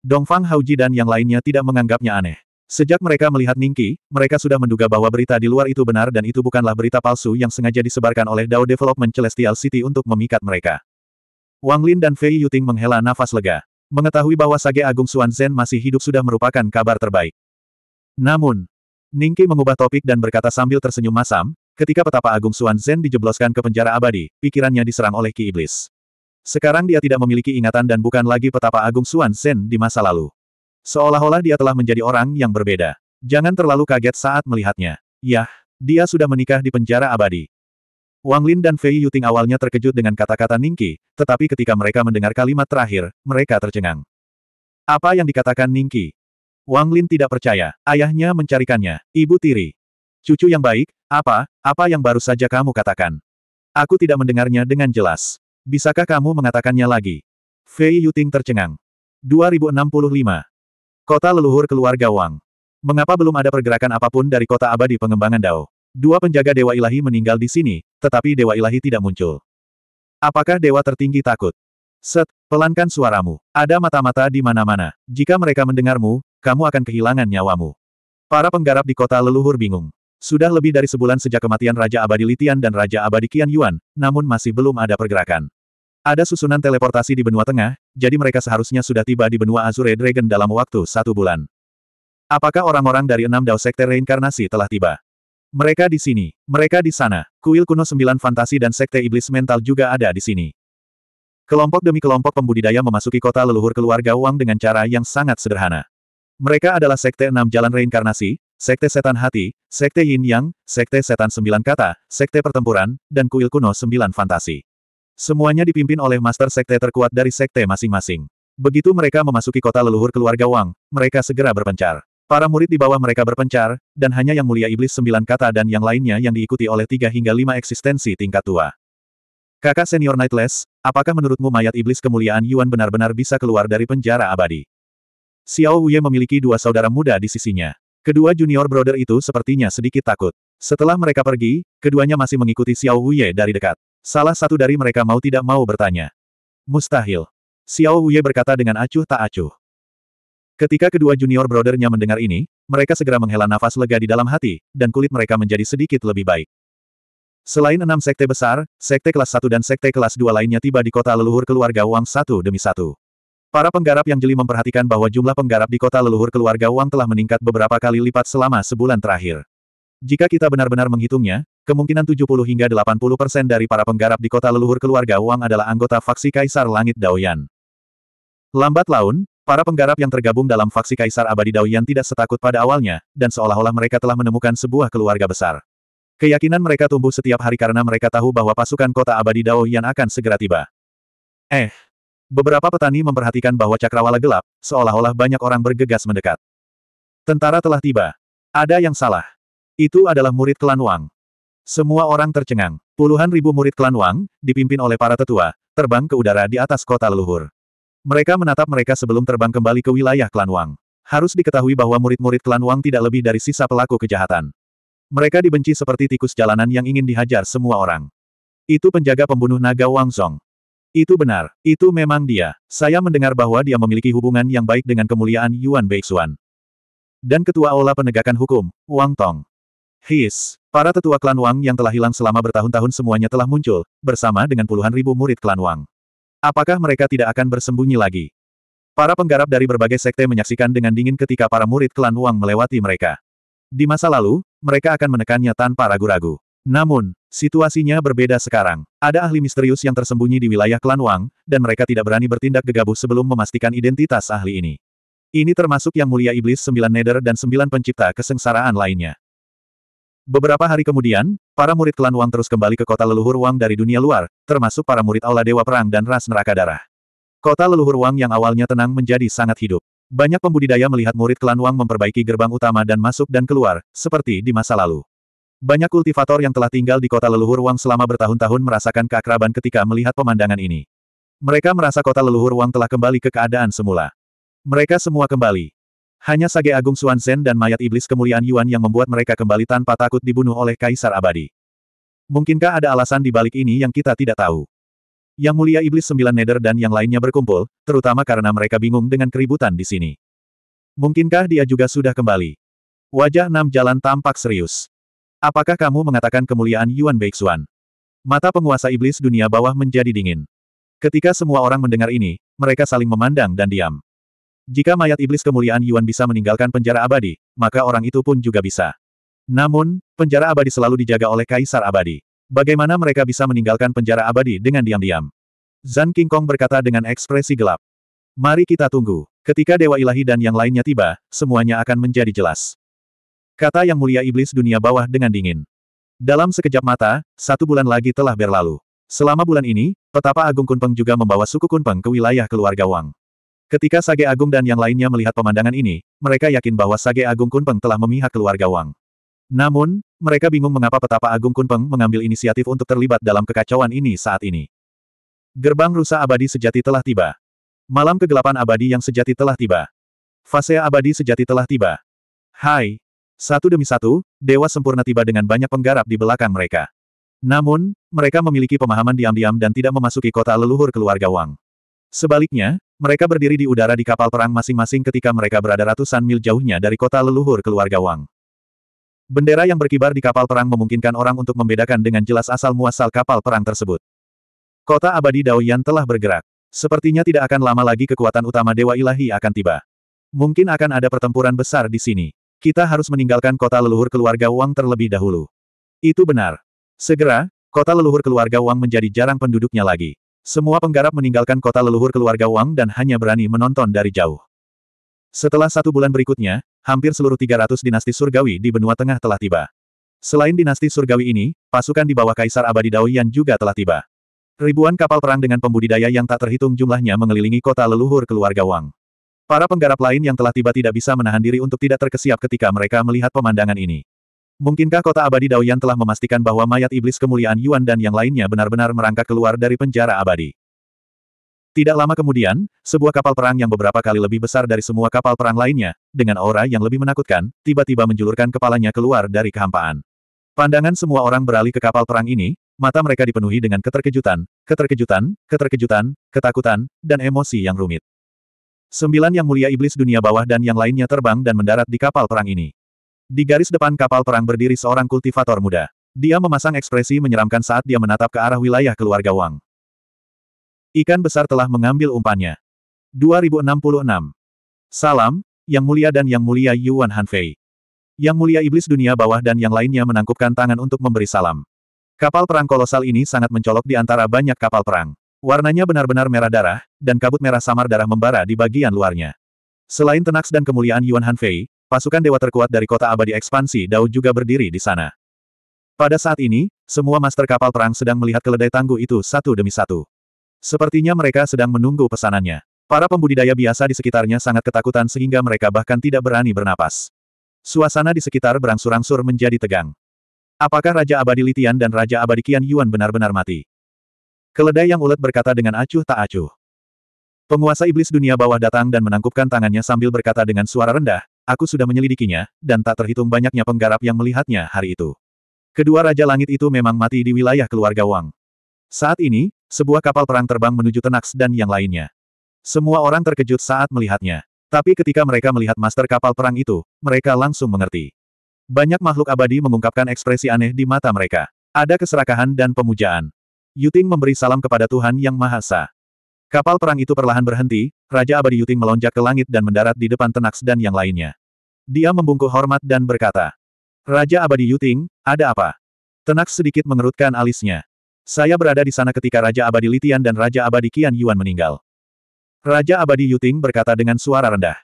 Dongfang Hauji dan yang lainnya tidak menganggapnya aneh. Sejak mereka melihat Ningki, mereka sudah menduga bahwa berita di luar itu benar dan itu bukanlah berita palsu yang sengaja disebarkan oleh Dao Development Celestial City untuk memikat mereka. Wang Lin dan Fei Yuting menghela nafas lega. Mengetahui bahwa Sage Agung Xuan Zhen masih hidup sudah merupakan kabar terbaik. Namun, Ningki mengubah topik dan berkata sambil tersenyum masam, ketika petapa Agung Suan Zen dijebloskan ke penjara abadi, pikirannya diserang oleh Ki Iblis. Sekarang dia tidak memiliki ingatan dan bukan lagi petapa Agung Suan Zen di masa lalu. Seolah-olah dia telah menjadi orang yang berbeda. Jangan terlalu kaget saat melihatnya. Yah, dia sudah menikah di penjara abadi. Wang Lin dan Fei Yuting awalnya terkejut dengan kata-kata Ningki, tetapi ketika mereka mendengar kalimat terakhir, mereka tercengang. Apa yang dikatakan Ningki? Wang Lin tidak percaya. Ayahnya mencarikannya. Ibu tiri. Cucu yang baik, apa, apa yang baru saja kamu katakan? Aku tidak mendengarnya dengan jelas. Bisakah kamu mengatakannya lagi? Fei Yuting tercengang. 2065. Kota leluhur keluarga Wang. Mengapa belum ada pergerakan apapun dari kota abadi pengembangan Dao? Dua penjaga Dewa Ilahi meninggal di sini, tetapi Dewa Ilahi tidak muncul. Apakah Dewa tertinggi takut? Set, pelankan suaramu. Ada mata-mata di mana-mana. Jika mereka mendengarmu, kamu akan kehilangan nyawamu. Para penggarap di kota leluhur bingung. Sudah lebih dari sebulan sejak kematian Raja Abadi Litian dan Raja Abadi Qian Yuan, namun masih belum ada pergerakan. Ada susunan teleportasi di benua tengah, jadi mereka seharusnya sudah tiba di benua Azure Dragon dalam waktu satu bulan. Apakah orang-orang dari enam Dao Sekte Reinkarnasi telah tiba? Mereka di sini, mereka di sana, kuil kuno sembilan fantasi dan Sekte Iblis Mental juga ada di sini. Kelompok demi kelompok pembudidaya memasuki kota leluhur keluarga Wang dengan cara yang sangat sederhana. Mereka adalah Sekte Enam Jalan Reinkarnasi, Sekte Setan Hati, Sekte Yin Yang, Sekte Setan Sembilan Kata, Sekte Pertempuran, dan Kuil Kuno Sembilan Fantasi. Semuanya dipimpin oleh Master Sekte terkuat dari Sekte masing-masing. Begitu mereka memasuki kota leluhur keluarga Wang, mereka segera berpencar. Para murid di bawah mereka berpencar, dan hanya yang mulia iblis sembilan kata dan yang lainnya yang diikuti oleh tiga hingga lima eksistensi tingkat tua. Kakak senior Nightless, apakah menurutmu mayat iblis kemuliaan Yuan benar-benar bisa keluar dari penjara abadi? Xiao Wuye memiliki dua saudara muda di sisinya. Kedua junior brother itu sepertinya sedikit takut. Setelah mereka pergi, keduanya masih mengikuti Xiao Wuye dari dekat. Salah satu dari mereka mau tidak mau bertanya. Mustahil. Xiao Wuye berkata dengan acuh tak acuh. Ketika kedua junior brothernya mendengar ini, mereka segera menghela nafas lega di dalam hati, dan kulit mereka menjadi sedikit lebih baik. Selain enam sekte besar, sekte kelas 1 dan sekte kelas 2 lainnya tiba di kota leluhur keluarga Wang satu demi satu. Para penggarap yang jeli memperhatikan bahwa jumlah penggarap di kota leluhur keluarga Wang telah meningkat beberapa kali lipat selama sebulan terakhir. Jika kita benar-benar menghitungnya, kemungkinan 70 hingga 80 persen dari para penggarap di kota leluhur keluarga Wang adalah anggota faksi Kaisar Langit Daoyan. Lambat laun, Para penggarap yang tergabung dalam faksi Kaisar Abadi Daoyan tidak setakut pada awalnya, dan seolah-olah mereka telah menemukan sebuah keluarga besar. Keyakinan mereka tumbuh setiap hari karena mereka tahu bahwa pasukan kota Abadi Daoyan akan segera tiba. Eh, Beberapa petani memperhatikan bahwa cakrawala gelap, seolah-olah banyak orang bergegas mendekat. Tentara telah tiba. Ada yang salah. Itu adalah murid klan Wang. Semua orang tercengang. Puluhan ribu murid klan Wang, dipimpin oleh para tetua, terbang ke udara di atas kota leluhur. Mereka menatap mereka sebelum terbang kembali ke wilayah klan Wang. Harus diketahui bahwa murid-murid klan Wang tidak lebih dari sisa pelaku kejahatan. Mereka dibenci seperti tikus jalanan yang ingin dihajar semua orang. Itu penjaga pembunuh naga Wang Song. Itu benar, itu memang dia. Saya mendengar bahwa dia memiliki hubungan yang baik dengan kemuliaan Yuan Beixuan. Dan Ketua Aula Penegakan Hukum, Wang Tong. His, para tetua klan Wang yang telah hilang selama bertahun-tahun semuanya telah muncul, bersama dengan puluhan ribu murid klan Wang. Apakah mereka tidak akan bersembunyi lagi? Para penggarap dari berbagai sekte menyaksikan dengan dingin ketika para murid klan Wang melewati mereka. Di masa lalu, mereka akan menekannya tanpa ragu-ragu. Namun, situasinya berbeda sekarang. Ada ahli misterius yang tersembunyi di wilayah klan Wang, dan mereka tidak berani bertindak gegabah sebelum memastikan identitas ahli ini. Ini termasuk yang mulia iblis sembilan neder dan sembilan pencipta kesengsaraan lainnya. Beberapa hari kemudian, para murid klan Wang terus kembali ke kota leluhur Wang dari dunia luar, termasuk para murid Aula Dewa Perang dan Ras Neraka Darah. Kota leluhur Wang yang awalnya tenang menjadi sangat hidup. Banyak pembudidaya melihat murid klan Wang memperbaiki gerbang utama dan masuk dan keluar, seperti di masa lalu. Banyak kultivator yang telah tinggal di kota leluhur Wang selama bertahun-tahun merasakan keakraban ketika melihat pemandangan ini. Mereka merasa kota leluhur Wang telah kembali ke keadaan semula. Mereka semua kembali. Hanya Sage Agung Xuanzhen dan mayat iblis kemuliaan Yuan yang membuat mereka kembali tanpa takut dibunuh oleh Kaisar Abadi. Mungkinkah ada alasan di balik ini yang kita tidak tahu? Yang mulia iblis sembilan neder dan yang lainnya berkumpul, terutama karena mereka bingung dengan keributan di sini. Mungkinkah dia juga sudah kembali? Wajah enam jalan tampak serius. Apakah kamu mengatakan kemuliaan Yuan Beixuan? Mata penguasa iblis dunia bawah menjadi dingin. Ketika semua orang mendengar ini, mereka saling memandang dan diam. Jika mayat iblis kemuliaan Yuan bisa meninggalkan penjara abadi, maka orang itu pun juga bisa. Namun, penjara abadi selalu dijaga oleh kaisar abadi. Bagaimana mereka bisa meninggalkan penjara abadi dengan diam-diam? Zan King Kong berkata dengan ekspresi gelap. Mari kita tunggu. Ketika Dewa Ilahi dan yang lainnya tiba, semuanya akan menjadi jelas. Kata Yang Mulia Iblis Dunia Bawah dengan dingin. Dalam sekejap mata, satu bulan lagi telah berlalu. Selama bulan ini, petapa Agung Kunpeng juga membawa suku Kunpeng ke wilayah keluarga Wang. Ketika Sage Agung dan yang lainnya melihat pemandangan ini, mereka yakin bahwa Sage Agung Kunpeng telah memihak keluarga Wang. Namun, mereka bingung mengapa petapa Agung Kunpeng mengambil inisiatif untuk terlibat dalam kekacauan ini saat ini. Gerbang rusa abadi sejati telah tiba. Malam kegelapan abadi yang sejati telah tiba. Fase abadi sejati telah tiba. Hai, satu demi satu, dewa sempurna tiba dengan banyak penggarap di belakang mereka. Namun, mereka memiliki pemahaman diam-diam dan tidak memasuki kota leluhur keluarga Wang. Sebaliknya, mereka berdiri di udara di kapal perang masing-masing ketika mereka berada ratusan mil jauhnya dari kota leluhur keluarga Wang. Bendera yang berkibar di kapal perang memungkinkan orang untuk membedakan dengan jelas asal-muasal kapal perang tersebut. Kota abadi Daoyan telah bergerak. Sepertinya tidak akan lama lagi kekuatan utama Dewa Ilahi akan tiba. Mungkin akan ada pertempuran besar di sini. Kita harus meninggalkan kota leluhur keluarga Wang terlebih dahulu. Itu benar. Segera, kota leluhur keluarga Wang menjadi jarang penduduknya lagi. Semua penggarap meninggalkan kota leluhur keluarga Wang dan hanya berani menonton dari jauh. Setelah satu bulan berikutnya, hampir seluruh 300 dinasti surgawi di benua tengah telah tiba. Selain dinasti surgawi ini, pasukan di bawah Kaisar Abadi Daoyan juga telah tiba. Ribuan kapal perang dengan pembudidaya yang tak terhitung jumlahnya mengelilingi kota leluhur keluarga Wang. Para penggarap lain yang telah tiba tidak bisa menahan diri untuk tidak terkesiap ketika mereka melihat pemandangan ini. Mungkinkah kota abadi Daoyan telah memastikan bahwa mayat iblis kemuliaan Yuan dan yang lainnya benar-benar merangkak keluar dari penjara abadi? Tidak lama kemudian, sebuah kapal perang yang beberapa kali lebih besar dari semua kapal perang lainnya, dengan aura yang lebih menakutkan, tiba-tiba menjulurkan kepalanya keluar dari kehampaan. Pandangan semua orang beralih ke kapal perang ini, mata mereka dipenuhi dengan keterkejutan, keterkejutan, keterkejutan, ketakutan, dan emosi yang rumit. Sembilan yang mulia iblis dunia bawah dan yang lainnya terbang dan mendarat di kapal perang ini. Di garis depan kapal perang berdiri seorang kultivator muda. Dia memasang ekspresi menyeramkan saat dia menatap ke arah wilayah keluarga Wang. Ikan besar telah mengambil umpannya. 2066. Salam, Yang Mulia dan Yang Mulia Yuan Hanfei. Yang Mulia Iblis Dunia Bawah dan yang lainnya menangkupkan tangan untuk memberi salam. Kapal perang kolosal ini sangat mencolok di antara banyak kapal perang. Warnanya benar-benar merah darah, dan kabut merah samar darah membara di bagian luarnya. Selain tenaks dan kemuliaan Yuan Hanfei, pasukan dewa terkuat dari kota abadi ekspansi Dao juga berdiri di sana. Pada saat ini, semua master kapal perang sedang melihat keledai tangguh itu satu demi satu. Sepertinya mereka sedang menunggu pesanannya. Para pembudidaya biasa di sekitarnya sangat ketakutan sehingga mereka bahkan tidak berani bernapas. Suasana di sekitar berangsur-angsur menjadi tegang. Apakah Raja Abadi Litian dan Raja Abadi Kian Yuan benar-benar mati? Keledai yang ulet berkata dengan acuh tak acuh. Penguasa iblis dunia bawah datang dan menangkupkan tangannya sambil berkata dengan suara rendah, aku sudah menyelidikinya, dan tak terhitung banyaknya penggarap yang melihatnya hari itu. Kedua Raja Langit itu memang mati di wilayah keluarga Wang. Saat ini, sebuah kapal perang terbang menuju Tenaks dan yang lainnya. Semua orang terkejut saat melihatnya. Tapi ketika mereka melihat master kapal perang itu, mereka langsung mengerti. Banyak makhluk abadi mengungkapkan ekspresi aneh di mata mereka. Ada keserakahan dan pemujaan. Yuting memberi salam kepada Tuhan Yang Maha Esa. Kapal perang itu perlahan berhenti, Raja Abadi Yuting melonjak ke langit dan mendarat di depan Tenaks dan yang lainnya. Dia membungkuk hormat dan berkata, Raja Abadi Yuting, ada apa? Tenaks sedikit mengerutkan alisnya. Saya berada di sana ketika Raja Abadi Litian dan Raja Abadi Kian Yuan meninggal. Raja Abadi Yuting berkata dengan suara rendah.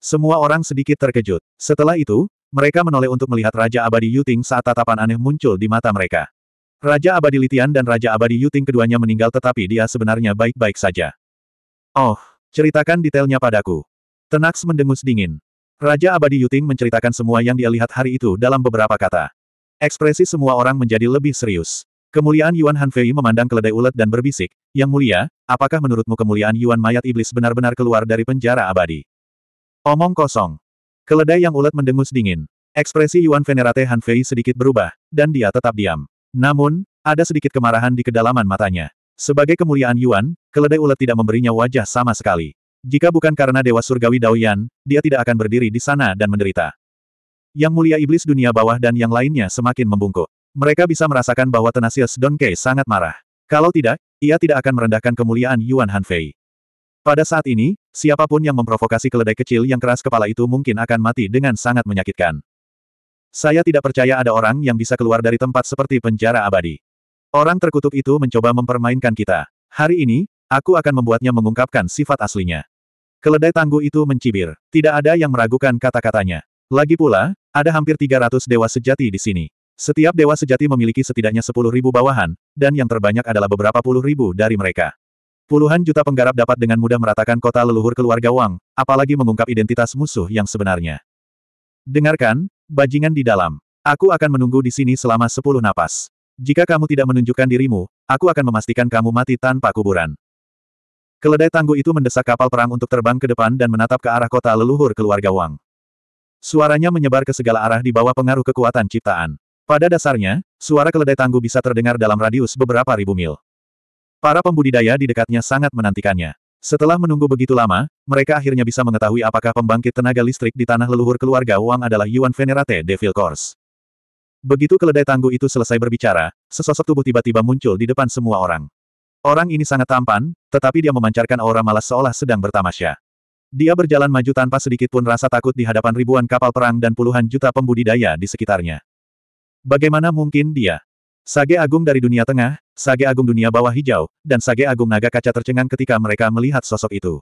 Semua orang sedikit terkejut. Setelah itu, mereka menoleh untuk melihat Raja Abadi Yuting saat tatapan aneh muncul di mata mereka. Raja Abadi Litian dan Raja Abadi Yuting keduanya meninggal tetapi dia sebenarnya baik-baik saja. Oh, ceritakan detailnya padaku. Tenax mendengus dingin. Raja Abadi Yuting menceritakan semua yang dia lihat hari itu dalam beberapa kata. Ekspresi semua orang menjadi lebih serius. Kemuliaan Yuan Hanfei memandang keledai ulet dan berbisik, Yang mulia, apakah menurutmu kemuliaan Yuan mayat iblis benar-benar keluar dari penjara abadi? Omong kosong. Keledai yang ulet mendengus dingin. Ekspresi Yuan Venerate Hanfei sedikit berubah, dan dia tetap diam. Namun, ada sedikit kemarahan di kedalaman matanya. Sebagai kemuliaan Yuan, keledai ulet tidak memberinya wajah sama sekali. Jika bukan karena Dewa Surgawi Daoyan, dia tidak akan berdiri di sana dan menderita. Yang mulia iblis dunia bawah dan yang lainnya semakin membungkuk. Mereka bisa merasakan bahwa Tenasius Kei sangat marah. Kalau tidak, ia tidak akan merendahkan kemuliaan Yuan Hanfei. Pada saat ini, siapapun yang memprovokasi keledai kecil yang keras kepala itu mungkin akan mati dengan sangat menyakitkan. Saya tidak percaya ada orang yang bisa keluar dari tempat seperti penjara abadi. Orang terkutuk itu mencoba mempermainkan kita. Hari ini, aku akan membuatnya mengungkapkan sifat aslinya. Keledai tangguh itu mencibir. Tidak ada yang meragukan kata-katanya. Lagi pula, ada hampir 300 dewa sejati di sini. Setiap dewa sejati memiliki setidaknya ribu bawahan, dan yang terbanyak adalah beberapa puluh ribu dari mereka. Puluhan juta penggarap dapat dengan mudah meratakan kota leluhur keluarga Wang, apalagi mengungkap identitas musuh yang sebenarnya. Dengarkan, Bajingan di dalam. Aku akan menunggu di sini selama sepuluh napas. Jika kamu tidak menunjukkan dirimu, aku akan memastikan kamu mati tanpa kuburan. Keledai tangguh itu mendesak kapal perang untuk terbang ke depan dan menatap ke arah kota leluhur keluarga Wang. Suaranya menyebar ke segala arah di bawah pengaruh kekuatan ciptaan. Pada dasarnya, suara keledai tangguh bisa terdengar dalam radius beberapa ribu mil. Para pembudidaya di dekatnya sangat menantikannya. Setelah menunggu begitu lama, mereka akhirnya bisa mengetahui apakah pembangkit tenaga listrik di tanah leluhur keluarga Wang adalah Yuan Venerate Devil Course. Begitu keledai tangguh itu selesai berbicara, sesosok tubuh tiba-tiba muncul di depan semua orang. Orang ini sangat tampan, tetapi dia memancarkan aura malas seolah sedang bertamasya. Dia berjalan maju tanpa sedikit pun rasa takut di hadapan ribuan kapal perang dan puluhan juta pembudidaya di sekitarnya. Bagaimana mungkin dia? Sage Agung dari dunia tengah, Sage Agung Dunia Bawah Hijau, dan Sage Agung Naga Kaca tercengang ketika mereka melihat sosok itu.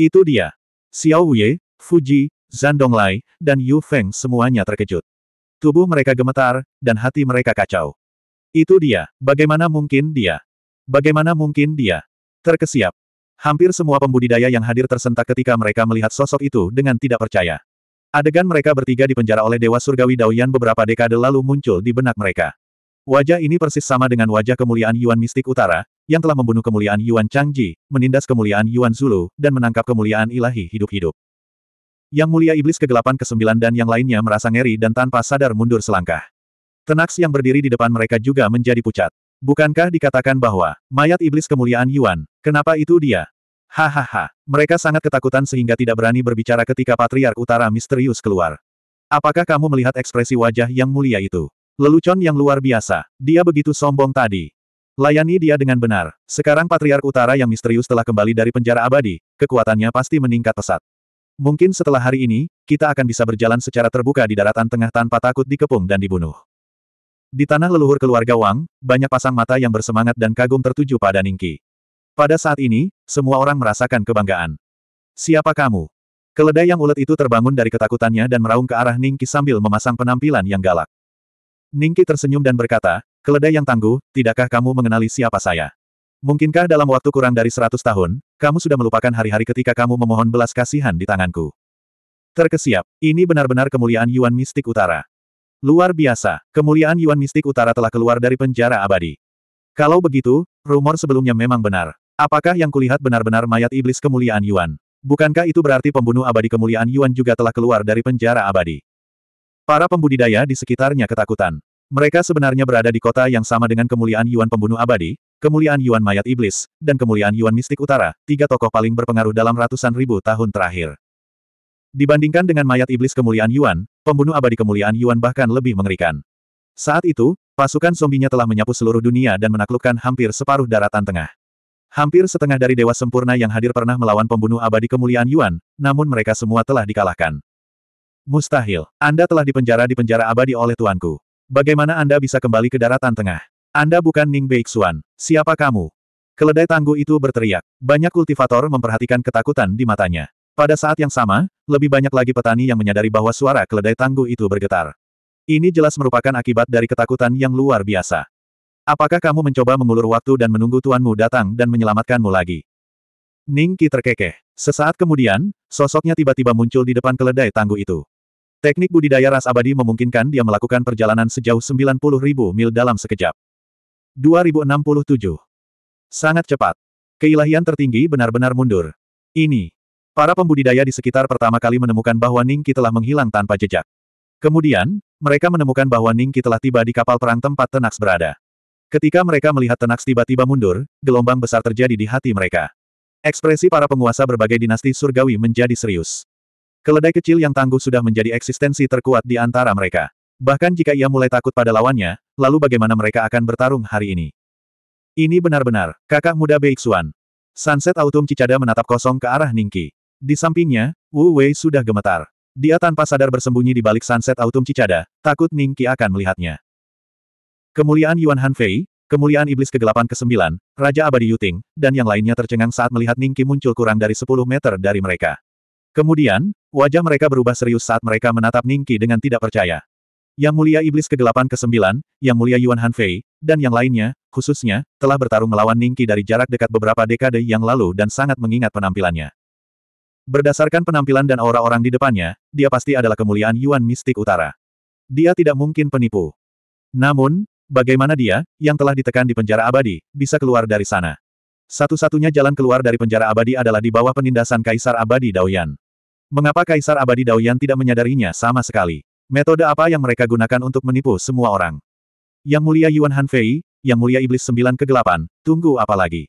Itu dia. Xiao Yue, Fuji, Zandong Lai, dan Yu Feng semuanya terkejut. Tubuh mereka gemetar, dan hati mereka kacau. Itu dia. Bagaimana mungkin dia? Bagaimana mungkin dia? Terkesiap. Hampir semua pembudidaya yang hadir tersentak ketika mereka melihat sosok itu dengan tidak percaya. Adegan mereka bertiga dipenjara oleh Dewa Surgawi Daoyan beberapa dekade lalu muncul di benak mereka. Wajah ini persis sama dengan wajah kemuliaan Yuan Mistik Utara, yang telah membunuh kemuliaan Yuan Changji, menindas kemuliaan Yuan Zulu, dan menangkap kemuliaan ilahi hidup-hidup. Yang mulia iblis kegelapan ke-9 dan yang lainnya merasa ngeri dan tanpa sadar mundur selangkah. Tenaks yang berdiri di depan mereka juga menjadi pucat. Bukankah dikatakan bahwa, mayat iblis kemuliaan Yuan, kenapa itu dia? Hahaha, mereka sangat ketakutan sehingga tidak berani berbicara ketika Patriark Utara misterius keluar. Apakah kamu melihat ekspresi wajah yang mulia itu? Lelucon yang luar biasa, dia begitu sombong tadi. Layani dia dengan benar. Sekarang Patriark Utara yang misterius telah kembali dari penjara abadi, kekuatannya pasti meningkat pesat. Mungkin setelah hari ini, kita akan bisa berjalan secara terbuka di daratan tengah tanpa takut dikepung dan dibunuh. Di tanah leluhur keluarga Wang, banyak pasang mata yang bersemangat dan kagum tertuju pada Ningki. Pada saat ini, semua orang merasakan kebanggaan. Siapa kamu? Keledai yang ulet itu terbangun dari ketakutannya dan meraung ke arah Ningki sambil memasang penampilan yang galak. Ningki tersenyum dan berkata, keledai yang tangguh, tidakkah kamu mengenali siapa saya? Mungkinkah dalam waktu kurang dari seratus tahun, kamu sudah melupakan hari-hari ketika kamu memohon belas kasihan di tanganku? Terkesiap, ini benar-benar kemuliaan Yuan Mistik Utara. Luar biasa, kemuliaan Yuan Mistik Utara telah keluar dari penjara abadi. Kalau begitu, rumor sebelumnya memang benar. Apakah yang kulihat benar-benar mayat iblis kemuliaan Yuan? Bukankah itu berarti pembunuh abadi kemuliaan Yuan juga telah keluar dari penjara abadi? Para pembudidaya di sekitarnya ketakutan. Mereka sebenarnya berada di kota yang sama dengan kemuliaan Yuan Pembunuh Abadi, kemuliaan Yuan Mayat Iblis, dan kemuliaan Yuan Mistik Utara, tiga tokoh paling berpengaruh dalam ratusan ribu tahun terakhir. Dibandingkan dengan Mayat Iblis kemuliaan Yuan, Pembunuh Abadi kemuliaan Yuan bahkan lebih mengerikan. Saat itu, pasukan zombinya telah menyapu seluruh dunia dan menaklukkan hampir separuh daratan tengah. Hampir setengah dari dewa sempurna yang hadir pernah melawan pembunuh abadi kemuliaan Yuan, namun mereka semua telah dikalahkan. Mustahil. Anda telah dipenjara di penjara abadi oleh tuanku. Bagaimana Anda bisa kembali ke daratan tengah? Anda bukan Ning Beixuan. Siapa kamu? Keledai tangguh itu berteriak. Banyak kultivator memperhatikan ketakutan di matanya. Pada saat yang sama, lebih banyak lagi petani yang menyadari bahwa suara keledai tangguh itu bergetar. Ini jelas merupakan akibat dari ketakutan yang luar biasa. Apakah kamu mencoba mengulur waktu dan menunggu tuanmu datang dan menyelamatkanmu lagi? Ning Qi terkekeh. Sesaat kemudian, sosoknya tiba-tiba muncul di depan keledai tangguh itu. Teknik budidaya ras abadi memungkinkan dia melakukan perjalanan sejauh 90.000 mil dalam sekejap. 2067. Sangat cepat. Keilahian tertinggi benar-benar mundur. Ini. Para pembudidaya di sekitar pertama kali menemukan bahwa Ningki telah menghilang tanpa jejak. Kemudian, mereka menemukan bahwa Ningki telah tiba di kapal perang tempat Tenax berada. Ketika mereka melihat Tenax tiba-tiba mundur, gelombang besar terjadi di hati mereka. Ekspresi para penguasa berbagai dinasti surgawi menjadi serius. Keledai kecil yang tangguh sudah menjadi eksistensi terkuat di antara mereka. Bahkan jika ia mulai takut pada lawannya, lalu bagaimana mereka akan bertarung hari ini? Ini benar-benar, kakak muda Beixuan. Sunset Autumn Cicada menatap kosong ke arah Ningki. Di sampingnya, Wu Wei sudah gemetar. Dia tanpa sadar bersembunyi di balik Sunset Autumn Cicada, takut Ningki akan melihatnya. Kemuliaan Yuan Han Fei, kemuliaan Iblis Kegelapan ke-9, Raja Abadi Yuting, dan yang lainnya tercengang saat melihat Ningki muncul kurang dari 10 meter dari mereka. Kemudian, wajah mereka berubah serius saat mereka menatap Ningki dengan tidak percaya. Yang mulia iblis kegelapan ke-9, yang mulia Yuan Hanfei, dan yang lainnya, khususnya, telah bertarung melawan Ningki dari jarak dekat beberapa dekade yang lalu dan sangat mengingat penampilannya. Berdasarkan penampilan dan aura orang di depannya, dia pasti adalah kemuliaan Yuan Mistik Utara. Dia tidak mungkin penipu. Namun, bagaimana dia, yang telah ditekan di penjara abadi, bisa keluar dari sana? Satu-satunya jalan keluar dari penjara abadi adalah di bawah penindasan Kaisar Abadi Daoyan. Mengapa Kaisar Abadi Daoyan tidak menyadarinya sama sekali? Metode apa yang mereka gunakan untuk menipu semua orang? Yang mulia Yuan Hanfei, yang mulia Iblis Sembilan Kegelapan, tunggu apa lagi?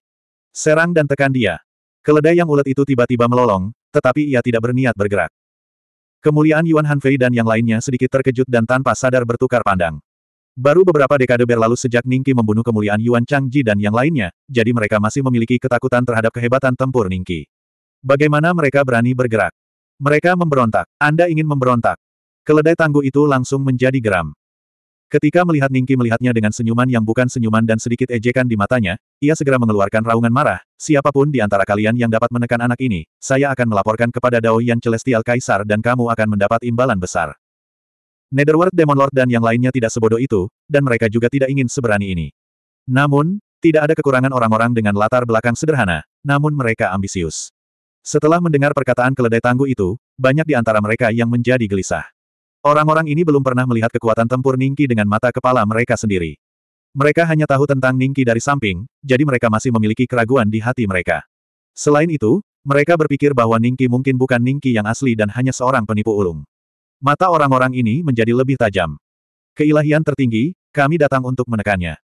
Serang dan tekan dia. Keledai yang ulet itu tiba-tiba melolong, tetapi ia tidak berniat bergerak. Kemuliaan Yuan Hanfei dan yang lainnya sedikit terkejut dan tanpa sadar bertukar pandang. Baru beberapa dekade berlalu sejak Ningki membunuh kemuliaan Yuan Changji dan yang lainnya, jadi mereka masih memiliki ketakutan terhadap kehebatan tempur Ningki. Bagaimana mereka berani bergerak? Mereka memberontak. Anda ingin memberontak. Keledai tangguh itu langsung menjadi geram. Ketika melihat Ningki melihatnya dengan senyuman yang bukan senyuman dan sedikit ejekan di matanya, ia segera mengeluarkan raungan marah, siapapun di antara kalian yang dapat menekan anak ini, saya akan melaporkan kepada Dao yang Celestial Kaisar dan kamu akan mendapat imbalan besar. Netherworld Demon Lord dan yang lainnya tidak sebodoh itu, dan mereka juga tidak ingin seberani ini. Namun, tidak ada kekurangan orang-orang dengan latar belakang sederhana, namun mereka ambisius. Setelah mendengar perkataan keledai tangguh itu, banyak di antara mereka yang menjadi gelisah. Orang-orang ini belum pernah melihat kekuatan tempur Ningki dengan mata kepala mereka sendiri. Mereka hanya tahu tentang Ningki dari samping, jadi mereka masih memiliki keraguan di hati mereka. Selain itu, mereka berpikir bahwa Ningki mungkin bukan Ningki yang asli dan hanya seorang penipu ulung. Mata orang-orang ini menjadi lebih tajam. Keilahian tertinggi, kami datang untuk menekannya.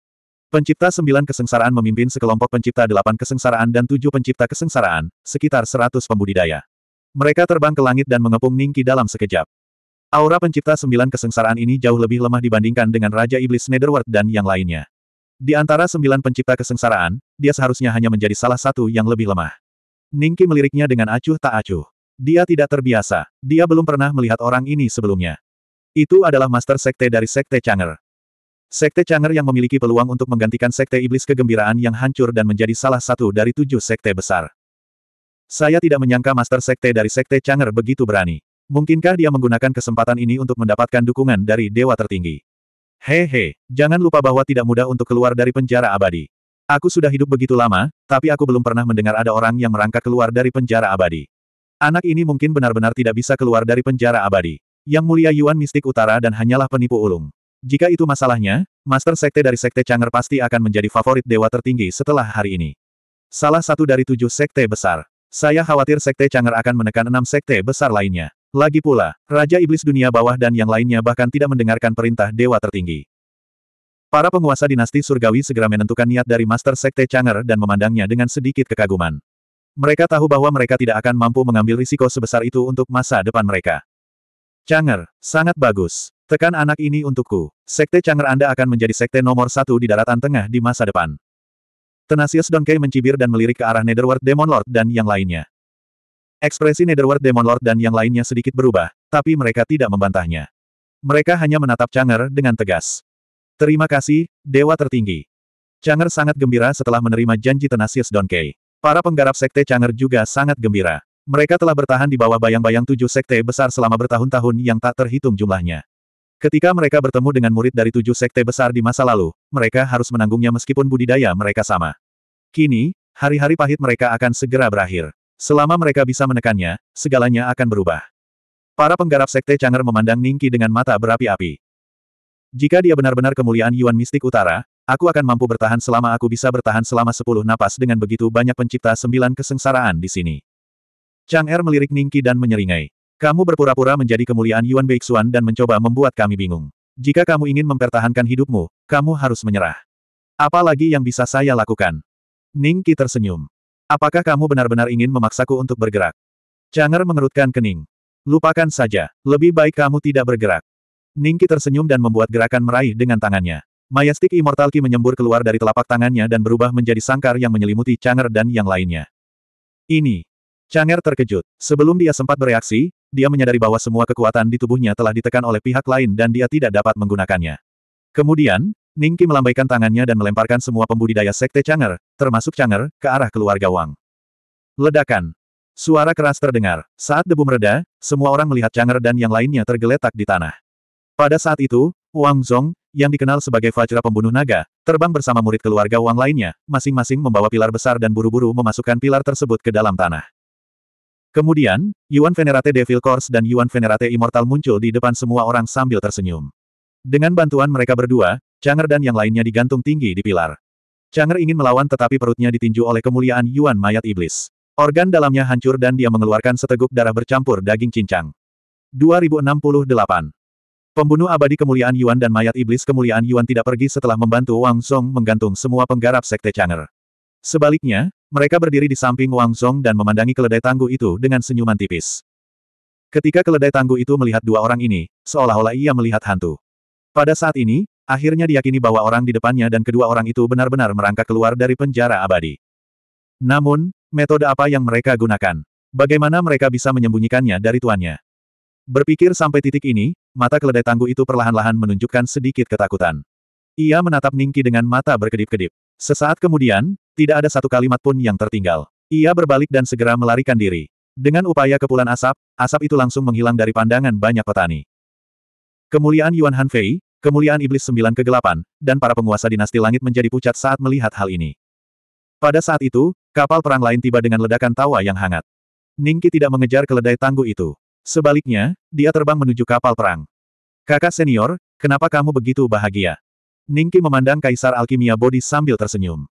Pencipta sembilan kesengsaraan memimpin sekelompok pencipta delapan kesengsaraan dan tujuh pencipta kesengsaraan, sekitar seratus pembudidaya. Mereka terbang ke langit dan mengepung Ningki dalam sekejap. Aura pencipta sembilan kesengsaraan ini jauh lebih lemah dibandingkan dengan Raja Iblis Netherworld dan yang lainnya. Di antara sembilan pencipta kesengsaraan, dia seharusnya hanya menjadi salah satu yang lebih lemah. Ningki meliriknya dengan acuh tak acuh. Dia tidak terbiasa, dia belum pernah melihat orang ini sebelumnya. Itu adalah Master Sekte dari Sekte Changer. Sekte Chang'er yang memiliki peluang untuk menggantikan Sekte Iblis Kegembiraan yang hancur dan menjadi salah satu dari tujuh Sekte besar. Saya tidak menyangka Master Sekte dari Sekte Chang'er begitu berani. Mungkinkah dia menggunakan kesempatan ini untuk mendapatkan dukungan dari Dewa Tertinggi? Hehe, jangan lupa bahwa tidak mudah untuk keluar dari penjara abadi. Aku sudah hidup begitu lama, tapi aku belum pernah mendengar ada orang yang merangkak keluar dari penjara abadi. Anak ini mungkin benar-benar tidak bisa keluar dari penjara abadi. Yang mulia Yuan Mistik Utara dan hanyalah penipu ulung. Jika itu masalahnya, Master Sekte dari Sekte Changer pasti akan menjadi favorit dewa tertinggi setelah hari ini. Salah satu dari tujuh sekte besar. Saya khawatir Sekte Changer akan menekan enam sekte besar lainnya. Lagi pula, Raja Iblis Dunia Bawah dan yang lainnya bahkan tidak mendengarkan perintah dewa tertinggi. Para penguasa dinasti surgawi segera menentukan niat dari Master Sekte Changer dan memandangnya dengan sedikit kekaguman. Mereka tahu bahwa mereka tidak akan mampu mengambil risiko sebesar itu untuk masa depan mereka. Changer, sangat bagus. Tekan anak ini untukku. Sekte Changer Anda akan menjadi sekte nomor satu di daratan tengah di masa depan. Tenasius Donkey mencibir dan melirik ke arah Netherworld Demon Lord dan yang lainnya. Ekspresi Netherworld Demon Lord dan yang lainnya sedikit berubah, tapi mereka tidak membantahnya. Mereka hanya menatap Changer dengan tegas. Terima kasih, Dewa Tertinggi. Changer sangat gembira setelah menerima janji Tenasius Donkey. Para penggarap sekte Changer juga sangat gembira. Mereka telah bertahan di bawah bayang-bayang tujuh sekte besar selama bertahun-tahun yang tak terhitung jumlahnya. Ketika mereka bertemu dengan murid dari tujuh sekte besar di masa lalu, mereka harus menanggungnya meskipun budidaya mereka sama. Kini, hari-hari pahit mereka akan segera berakhir. Selama mereka bisa menekannya, segalanya akan berubah. Para penggarap sekte Chang'er memandang Ningki dengan mata berapi-api. Jika dia benar-benar kemuliaan Yuan Mistik Utara, Aku akan mampu bertahan selama aku bisa bertahan selama sepuluh napas dengan begitu banyak pencipta sembilan kesengsaraan di sini. Chang Er melirik Ningki dan menyeringai. Kamu berpura-pura menjadi kemuliaan Yuan Beixuan dan mencoba membuat kami bingung. Jika kamu ingin mempertahankan hidupmu, kamu harus menyerah. Apalagi yang bisa saya lakukan? Ningki tersenyum. Apakah kamu benar-benar ingin memaksaku untuk bergerak? Chang Er mengerutkan kening. Lupakan saja, lebih baik kamu tidak bergerak. Ningki tersenyum dan membuat gerakan meraih dengan tangannya. Mayastik Immortal Ki menyembur keluar dari telapak tangannya dan berubah menjadi sangkar yang menyelimuti Changer dan yang lainnya. Ini, Changer terkejut. Sebelum dia sempat bereaksi, dia menyadari bahwa semua kekuatan di tubuhnya telah ditekan oleh pihak lain dan dia tidak dapat menggunakannya. Kemudian, Ningki melambaikan tangannya dan melemparkan semua pembudidaya sekte Changer, termasuk Changer, ke arah keluarga Wang. Ledakan. Suara keras terdengar. Saat debu mereda, semua orang melihat Changer dan yang lainnya tergeletak di tanah. Pada saat itu, Wang Zong, yang dikenal sebagai Fajra Pembunuh Naga, terbang bersama murid keluarga Wang lainnya, masing-masing membawa pilar besar dan buru-buru memasukkan pilar tersebut ke dalam tanah. Kemudian, Yuan Venerate Devil Course dan Yuan Venerate Immortal muncul di depan semua orang sambil tersenyum. Dengan bantuan mereka berdua, Changer dan yang lainnya digantung tinggi di pilar. Changer ingin melawan tetapi perutnya ditinju oleh kemuliaan Yuan Mayat Iblis. Organ dalamnya hancur dan dia mengeluarkan seteguk darah bercampur daging cincang. 2068. Pembunuh abadi kemuliaan Yuan dan mayat iblis kemuliaan Yuan tidak pergi setelah membantu Wang Song menggantung semua penggarap sekte Changer. Sebaliknya, mereka berdiri di samping Wang Zhong dan memandangi keledai tangguh itu dengan senyuman tipis. Ketika keledai tangguh itu melihat dua orang ini, seolah-olah ia melihat hantu. Pada saat ini, akhirnya diyakini bahwa orang di depannya dan kedua orang itu benar-benar merangkak keluar dari penjara abadi. Namun, metode apa yang mereka gunakan? Bagaimana mereka bisa menyembunyikannya dari tuannya? Berpikir sampai titik ini, mata keledai tangguh itu perlahan-lahan menunjukkan sedikit ketakutan. Ia menatap Ningki dengan mata berkedip-kedip. Sesaat kemudian, tidak ada satu kalimat pun yang tertinggal. Ia berbalik dan segera melarikan diri. Dengan upaya kepulan asap, asap itu langsung menghilang dari pandangan banyak petani. Kemuliaan Yuan Hanfei, kemuliaan Iblis Sembilan Kegelapan, dan para penguasa dinasti langit menjadi pucat saat melihat hal ini. Pada saat itu, kapal perang lain tiba dengan ledakan tawa yang hangat. Ningki tidak mengejar keledai tangguh itu. Sebaliknya, dia terbang menuju kapal perang. Kakak senior, kenapa kamu begitu bahagia? Ningki memandang Kaisar Alkimia Bodi sambil tersenyum.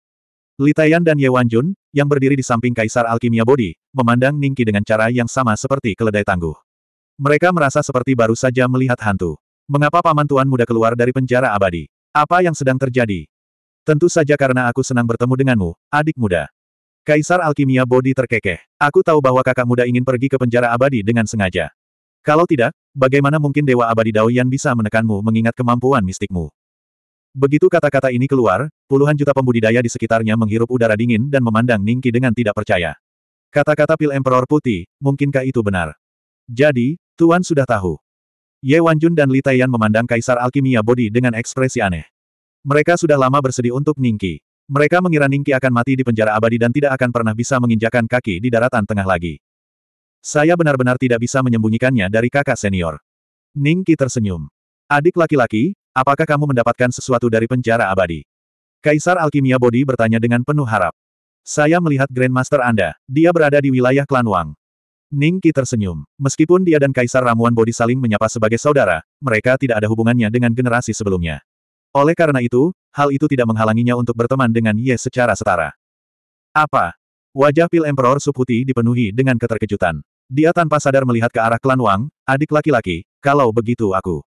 Litayan dan Ye Wanjun, yang berdiri di samping Kaisar Alkimia Bodi, memandang Ningki dengan cara yang sama seperti keledai tangguh. Mereka merasa seperti baru saja melihat hantu. Mengapa paman tuan muda keluar dari penjara abadi? Apa yang sedang terjadi? Tentu saja karena aku senang bertemu denganmu, adik muda. Kaisar Alkimia Bodi terkekeh. Aku tahu bahwa kakak muda ingin pergi ke penjara abadi dengan sengaja. Kalau tidak, bagaimana mungkin Dewa Abadi Daoyan bisa menekanmu mengingat kemampuan mistikmu? Begitu kata-kata ini keluar, puluhan juta pembudidaya di sekitarnya menghirup udara dingin dan memandang Ningki dengan tidak percaya. Kata-kata pil Emperor Putih, mungkinkah itu benar? Jadi, Tuan sudah tahu. Ye Wanjun dan Li Taiyan memandang Kaisar Alkimia Bodi dengan ekspresi aneh. Mereka sudah lama bersedih untuk Ningki. Mereka mengira Ningki akan mati di penjara abadi dan tidak akan pernah bisa menginjakan kaki di daratan tengah lagi. Saya benar-benar tidak bisa menyembunyikannya dari kakak senior. Ningki tersenyum. Adik laki-laki, Apakah kamu mendapatkan sesuatu dari penjara abadi? Kaisar Alkimia Bodi bertanya dengan penuh harap. Saya melihat Grandmaster Anda. Dia berada di wilayah klan Wang. Ning Qi tersenyum. Meskipun dia dan Kaisar Ramuan Bodi saling menyapa sebagai saudara, mereka tidak ada hubungannya dengan generasi sebelumnya. Oleh karena itu, hal itu tidak menghalanginya untuk berteman dengan Ye secara setara. Apa? Wajah Pil Emperor Subhuti dipenuhi dengan keterkejutan. Dia tanpa sadar melihat ke arah klan Wang, adik laki-laki, kalau begitu aku.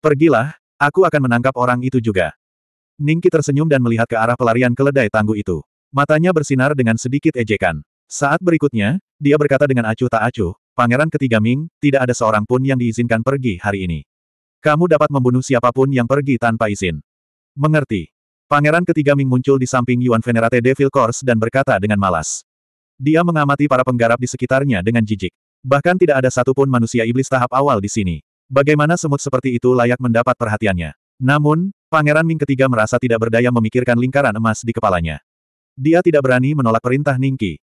Pergilah, Aku akan menangkap orang itu juga. Ningki tersenyum dan melihat ke arah pelarian keledai tangguh itu. Matanya bersinar dengan sedikit ejekan. Saat berikutnya, dia berkata dengan acuh tak acuh, Pangeran ketiga Ming, tidak ada seorang pun yang diizinkan pergi hari ini. Kamu dapat membunuh siapapun yang pergi tanpa izin. Mengerti. Pangeran ketiga Ming muncul di samping Yuan Venerate Devil Course dan berkata dengan malas. Dia mengamati para penggarap di sekitarnya dengan jijik. Bahkan tidak ada satupun manusia iblis tahap awal di sini. Bagaimana semut seperti itu layak mendapat perhatiannya? Namun, Pangeran Ming ketiga merasa tidak berdaya memikirkan lingkaran emas di kepalanya. Dia tidak berani menolak perintah Ningki.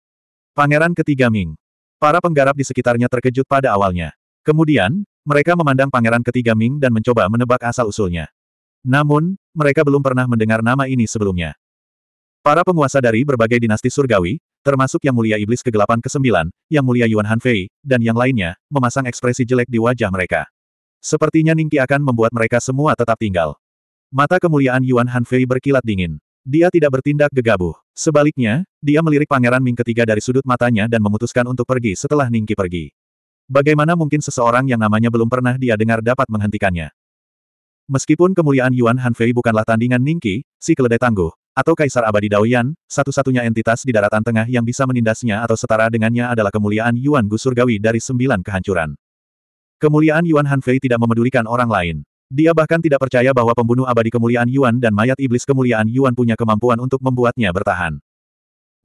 Pangeran ketiga Ming. Para penggarap di sekitarnya terkejut pada awalnya. Kemudian, mereka memandang Pangeran ketiga Ming dan mencoba menebak asal-usulnya. Namun, mereka belum pernah mendengar nama ini sebelumnya. Para penguasa dari berbagai dinasti surgawi, termasuk Yang Mulia Iblis Kegelapan ke-9, Yang Mulia Yuan Hanfei, dan yang lainnya, memasang ekspresi jelek di wajah mereka. Sepertinya Ningki akan membuat mereka semua tetap tinggal. Mata kemuliaan Yuan Hanfei berkilat dingin. Dia tidak bertindak gegabah. Sebaliknya, dia melirik Pangeran Ming ketiga dari sudut matanya dan memutuskan untuk pergi setelah Ningki pergi. Bagaimana mungkin seseorang yang namanya belum pernah dia dengar dapat menghentikannya? Meskipun kemuliaan Yuan Hanfei bukanlah tandingan Ningqi, si keledai tangguh, atau Kaisar Abadi Daoyan, satu-satunya entitas di daratan tengah yang bisa menindasnya atau setara dengannya adalah kemuliaan Yuan Gu Surgawi dari sembilan kehancuran. Kemuliaan Yuan Hanfei tidak memedulikan orang lain. Dia bahkan tidak percaya bahwa pembunuh abadi kemuliaan Yuan dan mayat iblis kemuliaan Yuan punya kemampuan untuk membuatnya bertahan.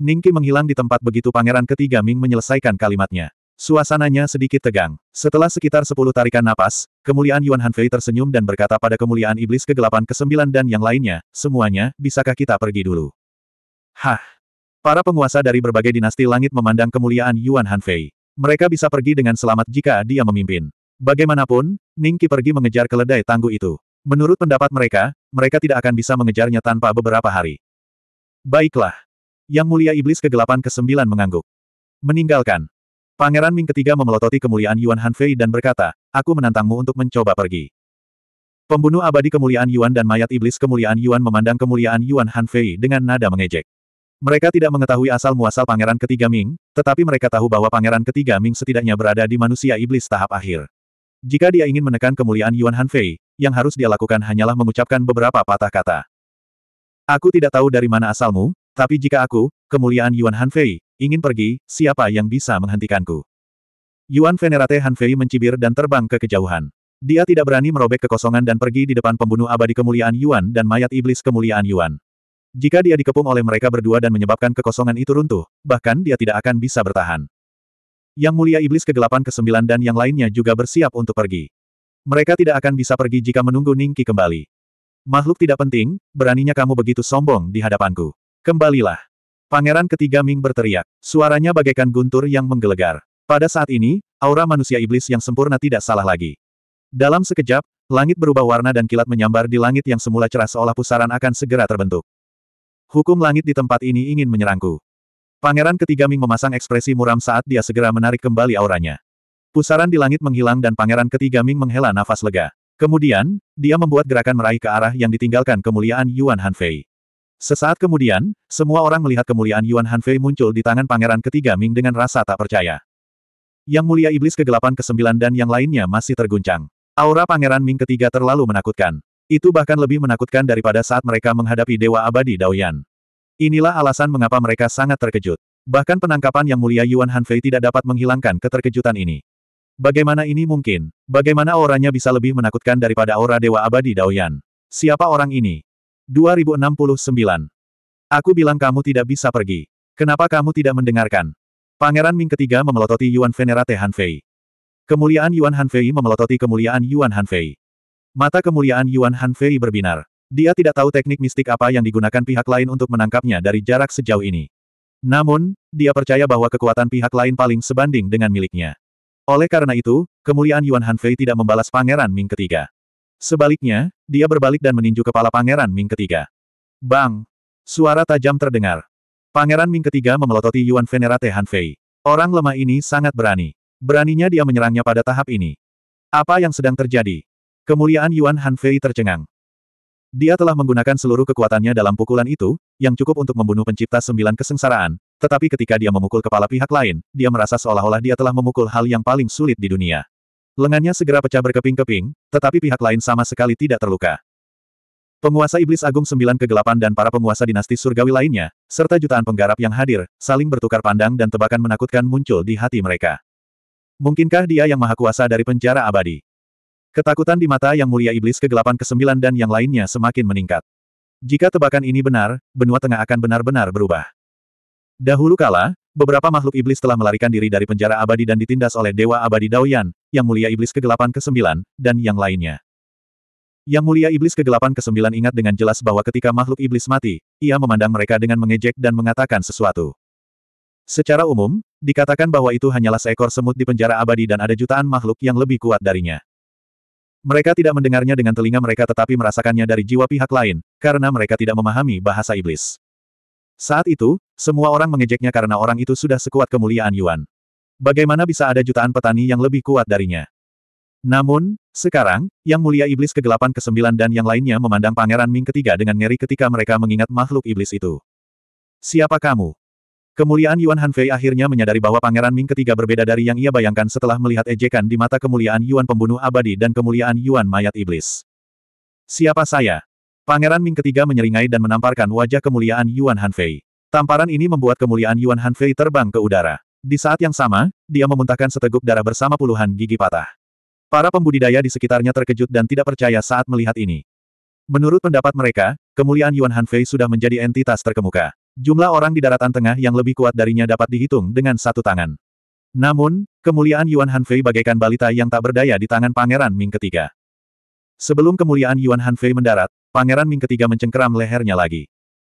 Ningki menghilang di tempat begitu pangeran ketiga Ming menyelesaikan kalimatnya. Suasananya sedikit tegang. Setelah sekitar sepuluh tarikan napas, kemuliaan Yuan Hanfei tersenyum dan berkata pada kemuliaan iblis kegelapan ke-9 dan yang lainnya, semuanya, bisakah kita pergi dulu? Hah! Para penguasa dari berbagai dinasti langit memandang kemuliaan Yuan Hanfei. Mereka bisa pergi dengan selamat jika dia memimpin. Bagaimanapun, Ningki pergi mengejar keledai tangguh itu. Menurut pendapat mereka, mereka tidak akan bisa mengejarnya tanpa beberapa hari. Baiklah. Yang mulia iblis kegelapan ke-9 mengangguk. Meninggalkan. Pangeran Ming ketiga memelototi kemuliaan Yuan Hanfei dan berkata, aku menantangmu untuk mencoba pergi. Pembunuh abadi kemuliaan Yuan dan mayat iblis kemuliaan Yuan memandang kemuliaan Yuan Hanfei dengan nada mengejek. Mereka tidak mengetahui asal-muasal pangeran ketiga Ming, tetapi mereka tahu bahwa pangeran ketiga Ming setidaknya berada di manusia iblis tahap akhir. Jika dia ingin menekan kemuliaan Yuan Hanfei, yang harus dia lakukan hanyalah mengucapkan beberapa patah kata. Aku tidak tahu dari mana asalmu, tapi jika aku, kemuliaan Yuan Hanfei, ingin pergi, siapa yang bisa menghentikanku? Yuan Venerate Hanfei mencibir dan terbang ke kejauhan. Dia tidak berani merobek kekosongan dan pergi di depan pembunuh abadi kemuliaan Yuan dan mayat iblis kemuliaan Yuan. Jika dia dikepung oleh mereka berdua dan menyebabkan kekosongan itu runtuh, bahkan dia tidak akan bisa bertahan. Yang mulia iblis kegelapan ke-9 dan yang lainnya juga bersiap untuk pergi. Mereka tidak akan bisa pergi jika menunggu Ningki kembali. Makhluk tidak penting, beraninya kamu begitu sombong di hadapanku. Kembalilah. Pangeran ketiga Ming berteriak. Suaranya bagaikan guntur yang menggelegar. Pada saat ini, aura manusia iblis yang sempurna tidak salah lagi. Dalam sekejap, langit berubah warna dan kilat menyambar di langit yang semula cerah seolah pusaran akan segera terbentuk. Hukum langit di tempat ini ingin menyerangku. Pangeran ketiga Ming memasang ekspresi muram saat dia segera menarik kembali auranya. Pusaran di langit menghilang dan pangeran ketiga Ming menghela nafas lega. Kemudian, dia membuat gerakan meraih ke arah yang ditinggalkan kemuliaan Yuan Hanfei. Sesaat kemudian, semua orang melihat kemuliaan Yuan Hanfei muncul di tangan pangeran ketiga Ming dengan rasa tak percaya. Yang mulia iblis kegelapan ke-9 dan yang lainnya masih terguncang. Aura pangeran Ming ketiga terlalu menakutkan. Itu bahkan lebih menakutkan daripada saat mereka menghadapi Dewa Abadi Daoyan. Inilah alasan mengapa mereka sangat terkejut. Bahkan penangkapan yang mulia Yuan Hanfei tidak dapat menghilangkan keterkejutan ini. Bagaimana ini mungkin? Bagaimana auranya bisa lebih menakutkan daripada aura Dewa Abadi Daoyan? Siapa orang ini? 2069. Aku bilang kamu tidak bisa pergi. Kenapa kamu tidak mendengarkan? Pangeran Ming ketiga memelototi Yuan Venerate Hanfei. Kemuliaan Yuan Hanfei memelototi kemuliaan Yuan Hanfei. Mata kemuliaan Yuan Hanfei berbinar. Dia tidak tahu teknik mistik apa yang digunakan pihak lain untuk menangkapnya dari jarak sejauh ini. Namun, dia percaya bahwa kekuatan pihak lain paling sebanding dengan miliknya. Oleh karena itu, kemuliaan Yuan Hanfei tidak membalas Pangeran Ming ketiga. Sebaliknya, dia berbalik dan meninju kepala Pangeran Ming ketiga. Bang! Suara tajam terdengar. Pangeran Ming ketiga memelototi Yuan Venerate Hanfei. Orang lemah ini sangat berani. Beraninya dia menyerangnya pada tahap ini. Apa yang sedang terjadi? Kemuliaan Yuan Hanfei tercengang. Dia telah menggunakan seluruh kekuatannya dalam pukulan itu, yang cukup untuk membunuh pencipta sembilan kesengsaraan, tetapi ketika dia memukul kepala pihak lain, dia merasa seolah-olah dia telah memukul hal yang paling sulit di dunia. Lengannya segera pecah berkeping-keping, tetapi pihak lain sama sekali tidak terluka. Penguasa Iblis Agung Sembilan Kegelapan dan para penguasa dinasti surgawi lainnya, serta jutaan penggarap yang hadir, saling bertukar pandang dan tebakan menakutkan muncul di hati mereka. Mungkinkah dia yang maha kuasa dari penjara abadi? Ketakutan di mata yang mulia iblis kegelapan ke-9 dan yang lainnya semakin meningkat. Jika tebakan ini benar, benua tengah akan benar-benar berubah. Dahulu kala, beberapa makhluk iblis telah melarikan diri dari penjara abadi dan ditindas oleh Dewa Abadi Daoyan, yang mulia iblis kegelapan ke-9, dan yang lainnya. Yang mulia iblis kegelapan ke-9 ingat dengan jelas bahwa ketika makhluk iblis mati, ia memandang mereka dengan mengejek dan mengatakan sesuatu. Secara umum, dikatakan bahwa itu hanyalah seekor semut di penjara abadi dan ada jutaan makhluk yang lebih kuat darinya. Mereka tidak mendengarnya dengan telinga mereka tetapi merasakannya dari jiwa pihak lain, karena mereka tidak memahami bahasa iblis. Saat itu, semua orang mengejeknya karena orang itu sudah sekuat kemuliaan Yuan. Bagaimana bisa ada jutaan petani yang lebih kuat darinya? Namun, sekarang, Yang Mulia Iblis Kegelapan ke-9 dan yang lainnya memandang Pangeran Ming ketiga dengan ngeri ketika mereka mengingat makhluk iblis itu. Siapa kamu? Kemuliaan Yuan Hanfei akhirnya menyadari bahwa Pangeran Ming ketiga berbeda dari yang ia bayangkan setelah melihat ejekan di mata kemuliaan Yuan pembunuh abadi dan kemuliaan Yuan mayat iblis. Siapa saya? Pangeran Ming ketiga menyeringai dan menamparkan wajah kemuliaan Yuan Hanfei. Tamparan ini membuat kemuliaan Yuan Hanfei terbang ke udara. Di saat yang sama, dia memuntahkan seteguk darah bersama puluhan gigi patah. Para pembudidaya di sekitarnya terkejut dan tidak percaya saat melihat ini. Menurut pendapat mereka, kemuliaan Yuan Hanfei sudah menjadi entitas terkemuka. Jumlah orang di daratan tengah yang lebih kuat darinya dapat dihitung dengan satu tangan. Namun, kemuliaan Yuan Hanfei bagaikan balita yang tak berdaya di tangan Pangeran Ming ketiga. Sebelum kemuliaan Yuan Hanfei mendarat, Pangeran Ming ketiga mencengkeram lehernya lagi.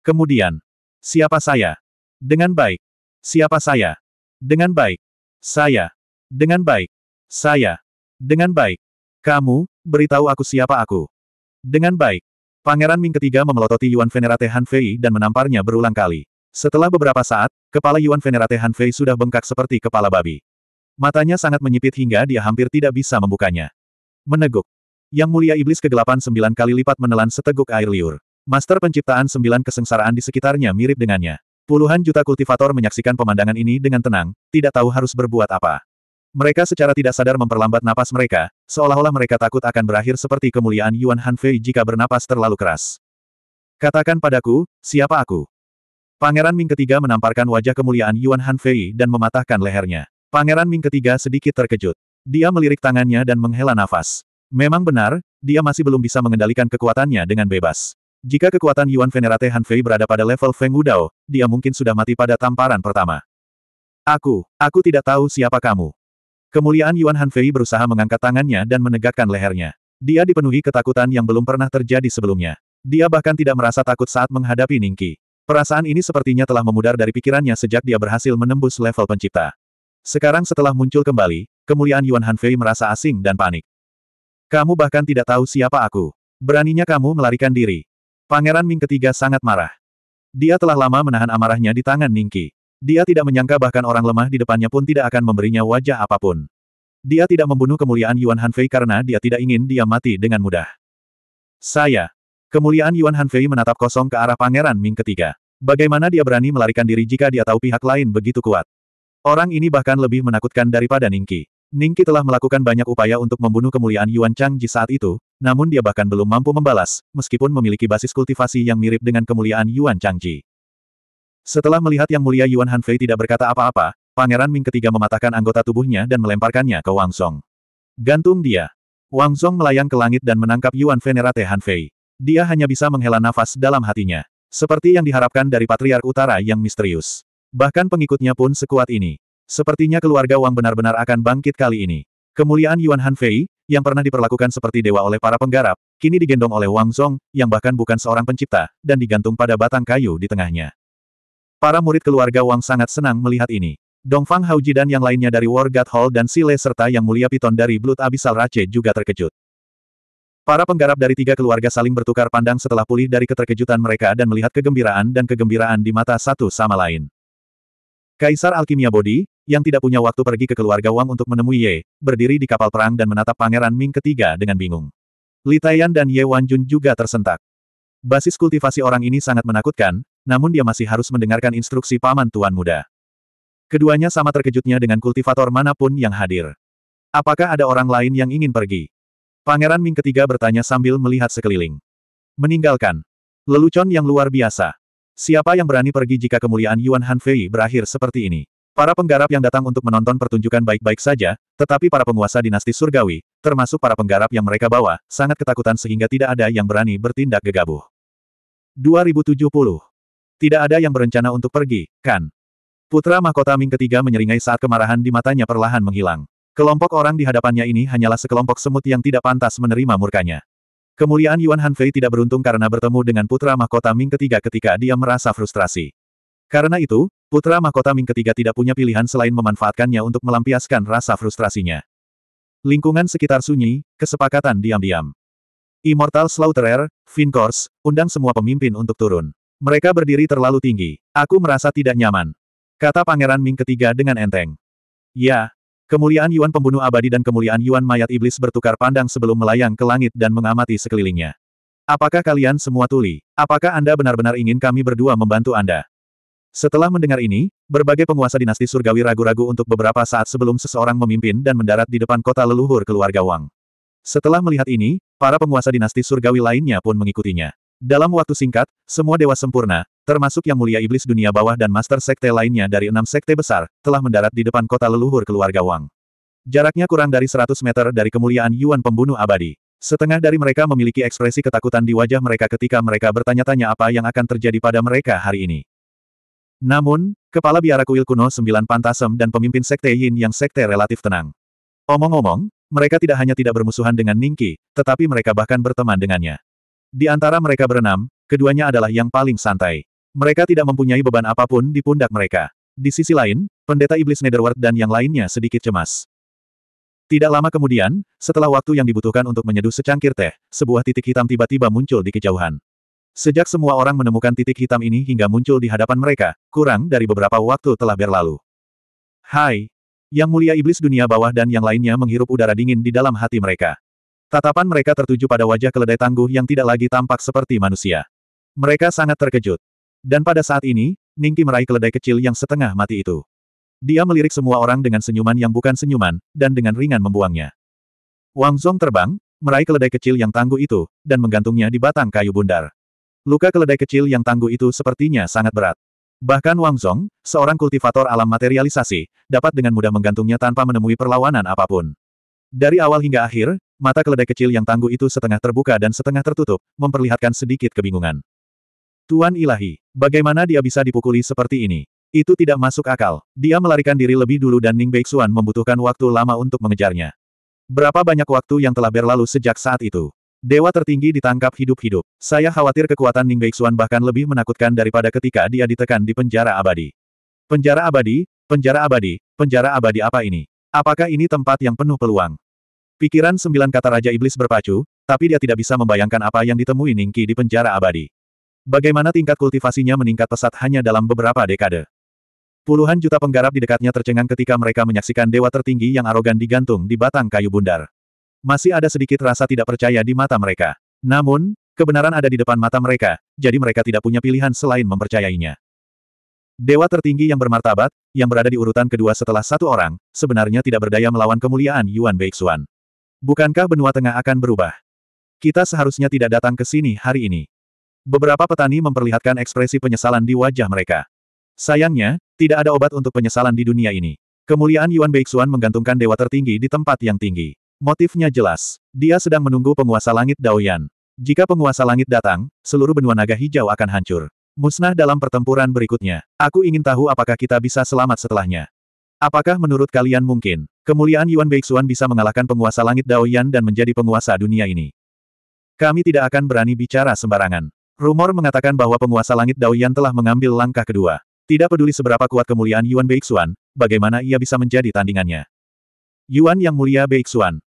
Kemudian, siapa saya? Dengan baik. Siapa saya? Dengan baik. Saya. Dengan baik. Saya. Dengan baik. Kamu, beritahu aku siapa aku. Dengan baik. Pangeran Ming ketiga memelototi Yuan Venerate Han Fei dan menamparnya berulang kali. Setelah beberapa saat, kepala Yuan Venerate Han Fei sudah bengkak seperti kepala babi. Matanya sangat menyipit hingga dia hampir tidak bisa membukanya. Meneguk. Yang mulia iblis kegelapan sembilan kali lipat menelan seteguk air liur. Master penciptaan sembilan kesengsaraan di sekitarnya mirip dengannya. Puluhan juta kultivator menyaksikan pemandangan ini dengan tenang, tidak tahu harus berbuat apa. Mereka secara tidak sadar memperlambat napas mereka, seolah-olah mereka takut akan berakhir seperti kemuliaan Yuan Hanfei jika bernapas terlalu keras. Katakan padaku, siapa aku? Pangeran Ming ketiga menamparkan wajah kemuliaan Yuan Hanfei dan mematahkan lehernya. Pangeran Ming ketiga sedikit terkejut. Dia melirik tangannya dan menghela nafas. Memang benar, dia masih belum bisa mengendalikan kekuatannya dengan bebas. Jika kekuatan Yuan Venerate Hanfei berada pada level Feng Wudao, dia mungkin sudah mati pada tamparan pertama. Aku, aku tidak tahu siapa kamu. Kemuliaan Yuan Hanfei berusaha mengangkat tangannya dan menegakkan lehernya. Dia dipenuhi ketakutan yang belum pernah terjadi sebelumnya. Dia bahkan tidak merasa takut saat menghadapi Ningki. Perasaan ini sepertinya telah memudar dari pikirannya sejak dia berhasil menembus level pencipta. Sekarang setelah muncul kembali, kemuliaan Yuan Hanfei merasa asing dan panik. Kamu bahkan tidak tahu siapa aku. Beraninya kamu melarikan diri. Pangeran Ming ketiga sangat marah. Dia telah lama menahan amarahnya di tangan Ningki. Dia tidak menyangka bahkan orang lemah di depannya pun tidak akan memberinya wajah apapun. Dia tidak membunuh kemuliaan Yuan Hanfei karena dia tidak ingin dia mati dengan mudah. Saya. Kemuliaan Yuan Hanfei menatap kosong ke arah Pangeran Ming ketiga. Bagaimana dia berani melarikan diri jika dia tahu pihak lain begitu kuat? Orang ini bahkan lebih menakutkan daripada Ningki. Ningki telah melakukan banyak upaya untuk membunuh kemuliaan Yuan Changji saat itu, namun dia bahkan belum mampu membalas, meskipun memiliki basis kultivasi yang mirip dengan kemuliaan Yuan Changji. Setelah melihat Yang Mulia Yuan Hanfei tidak berkata apa-apa, Pangeran Ming ketiga mematahkan anggota tubuhnya dan melemparkannya ke Wang Song. Gantung dia. Wang Song melayang ke langit dan menangkap Yuan Venerate Hanfei. Dia hanya bisa menghela nafas dalam hatinya. Seperti yang diharapkan dari Patriark Utara yang misterius. Bahkan pengikutnya pun sekuat ini. Sepertinya keluarga Wang benar-benar akan bangkit kali ini. Kemuliaan Yuan Hanfei, yang pernah diperlakukan seperti dewa oleh para penggarap, kini digendong oleh Wang Song, yang bahkan bukan seorang pencipta, dan digantung pada batang kayu di tengahnya. Para murid keluarga Wang sangat senang melihat ini. Dongfang Haoji dan yang lainnya dari War God Hall dan Sile serta yang mulia Piton dari Blood Abyssal Rache juga terkejut. Para penggarap dari tiga keluarga saling bertukar pandang setelah pulih dari keterkejutan mereka dan melihat kegembiraan dan kegembiraan di mata satu sama lain. Kaisar Alkimia Bodi, yang tidak punya waktu pergi ke keluarga Wang untuk menemui Ye, berdiri di kapal perang dan menatap Pangeran Ming ketiga dengan bingung. Li Taiyan dan Ye Wanjun juga tersentak. Basis kultivasi orang ini sangat menakutkan, namun dia masih harus mendengarkan instruksi paman tuan muda. Keduanya sama terkejutnya dengan kultivator manapun yang hadir. Apakah ada orang lain yang ingin pergi? Pangeran Ming ketiga bertanya sambil melihat sekeliling. Meninggalkan. Lelucon yang luar biasa. Siapa yang berani pergi jika kemuliaan Yuan Hanfei berakhir seperti ini? Para penggarap yang datang untuk menonton pertunjukan baik-baik saja, tetapi para penguasa dinasti surgawi, termasuk para penggarap yang mereka bawa, sangat ketakutan sehingga tidak ada yang berani bertindak gegabah. 2070 tidak ada yang berencana untuk pergi, kan? Putra mahkota Ming ketiga menyeringai saat kemarahan di matanya perlahan menghilang. Kelompok orang di hadapannya ini hanyalah sekelompok semut yang tidak pantas menerima murkanya. Kemuliaan Yuan Hanfei tidak beruntung karena bertemu dengan putra mahkota Ming ketiga ketika dia merasa frustrasi. Karena itu, putra mahkota Ming ketiga tidak punya pilihan selain memanfaatkannya untuk melampiaskan rasa frustrasinya. Lingkungan sekitar sunyi, kesepakatan diam-diam. Immortal Slaughterer, Vincors, undang semua pemimpin untuk turun. Mereka berdiri terlalu tinggi. Aku merasa tidak nyaman. Kata Pangeran Ming ketiga dengan enteng. Ya. Kemuliaan Yuan pembunuh abadi dan kemuliaan Yuan mayat iblis bertukar pandang sebelum melayang ke langit dan mengamati sekelilingnya. Apakah kalian semua tuli? Apakah Anda benar-benar ingin kami berdua membantu Anda? Setelah mendengar ini, berbagai penguasa dinasti surgawi ragu-ragu untuk beberapa saat sebelum seseorang memimpin dan mendarat di depan kota leluhur keluarga Wang. Setelah melihat ini, para penguasa dinasti surgawi lainnya pun mengikutinya. Dalam waktu singkat, semua dewa sempurna, termasuk yang mulia iblis dunia bawah dan master sekte lainnya dari enam sekte besar, telah mendarat di depan kota leluhur keluarga Wang. Jaraknya kurang dari 100 meter dari kemuliaan Yuan pembunuh abadi. Setengah dari mereka memiliki ekspresi ketakutan di wajah mereka ketika mereka bertanya-tanya apa yang akan terjadi pada mereka hari ini. Namun, kepala biara kuil kuno Sembilan Pantasem dan pemimpin sekte Yin yang sekte relatif tenang. Omong-omong, mereka tidak hanya tidak bermusuhan dengan Ningki, tetapi mereka bahkan berteman dengannya. Di antara mereka berenam, keduanya adalah yang paling santai. Mereka tidak mempunyai beban apapun di pundak mereka. Di sisi lain, pendeta iblis Netherworld dan yang lainnya sedikit cemas. Tidak lama kemudian, setelah waktu yang dibutuhkan untuk menyeduh secangkir teh, sebuah titik hitam tiba-tiba muncul di kejauhan. Sejak semua orang menemukan titik hitam ini hingga muncul di hadapan mereka, kurang dari beberapa waktu telah berlalu. Hai! Yang mulia iblis dunia bawah dan yang lainnya menghirup udara dingin di dalam hati mereka. Tatapan mereka tertuju pada wajah keledai tangguh yang tidak lagi tampak seperti manusia. Mereka sangat terkejut. Dan pada saat ini, Ningki meraih keledai kecil yang setengah mati itu. Dia melirik semua orang dengan senyuman yang bukan senyuman, dan dengan ringan membuangnya. Wang Zong terbang, meraih keledai kecil yang tangguh itu, dan menggantungnya di batang kayu bundar. Luka keledai kecil yang tangguh itu sepertinya sangat berat. Bahkan Wang Zong, seorang kultivator alam materialisasi, dapat dengan mudah menggantungnya tanpa menemui perlawanan apapun. Dari awal hingga akhir, Mata keledai kecil yang tangguh itu setengah terbuka dan setengah tertutup, memperlihatkan sedikit kebingungan. Tuan ilahi, bagaimana dia bisa dipukuli seperti ini? Itu tidak masuk akal. Dia melarikan diri lebih dulu dan Ning Beixuan membutuhkan waktu lama untuk mengejarnya. Berapa banyak waktu yang telah berlalu sejak saat itu? Dewa tertinggi ditangkap hidup-hidup. Saya khawatir kekuatan Ning Beixuan bahkan lebih menakutkan daripada ketika dia ditekan di penjara abadi. Penjara abadi, penjara abadi, penjara abadi apa ini? Apakah ini tempat yang penuh peluang? Pikiran sembilan kata Raja Iblis berpacu, tapi dia tidak bisa membayangkan apa yang ditemui Ningki di penjara abadi. Bagaimana tingkat kultivasinya meningkat pesat hanya dalam beberapa dekade. Puluhan juta penggarap di dekatnya tercengang ketika mereka menyaksikan dewa tertinggi yang arogan digantung di batang kayu bundar. Masih ada sedikit rasa tidak percaya di mata mereka. Namun, kebenaran ada di depan mata mereka, jadi mereka tidak punya pilihan selain mempercayainya. Dewa tertinggi yang bermartabat, yang berada di urutan kedua setelah satu orang, sebenarnya tidak berdaya melawan kemuliaan Yuan Beixuan. Bukankah benua tengah akan berubah? Kita seharusnya tidak datang ke sini hari ini. Beberapa petani memperlihatkan ekspresi penyesalan di wajah mereka. Sayangnya, tidak ada obat untuk penyesalan di dunia ini. Kemuliaan Yuan Beixuan menggantungkan dewa tertinggi di tempat yang tinggi. Motifnya jelas. Dia sedang menunggu penguasa langit Daoyan. Jika penguasa langit datang, seluruh benua naga hijau akan hancur. Musnah dalam pertempuran berikutnya. Aku ingin tahu apakah kita bisa selamat setelahnya. Apakah menurut kalian mungkin? Kemuliaan Yuan Beixuan bisa mengalahkan penguasa langit Dao Yan dan menjadi penguasa dunia ini. Kami tidak akan berani bicara sembarangan. Rumor mengatakan bahwa penguasa langit Dao Yan telah mengambil langkah kedua. Tidak peduli seberapa kuat kemuliaan Yuan Beixuan, bagaimana ia bisa menjadi tandingannya. Yuan Yang Mulia Beixuan.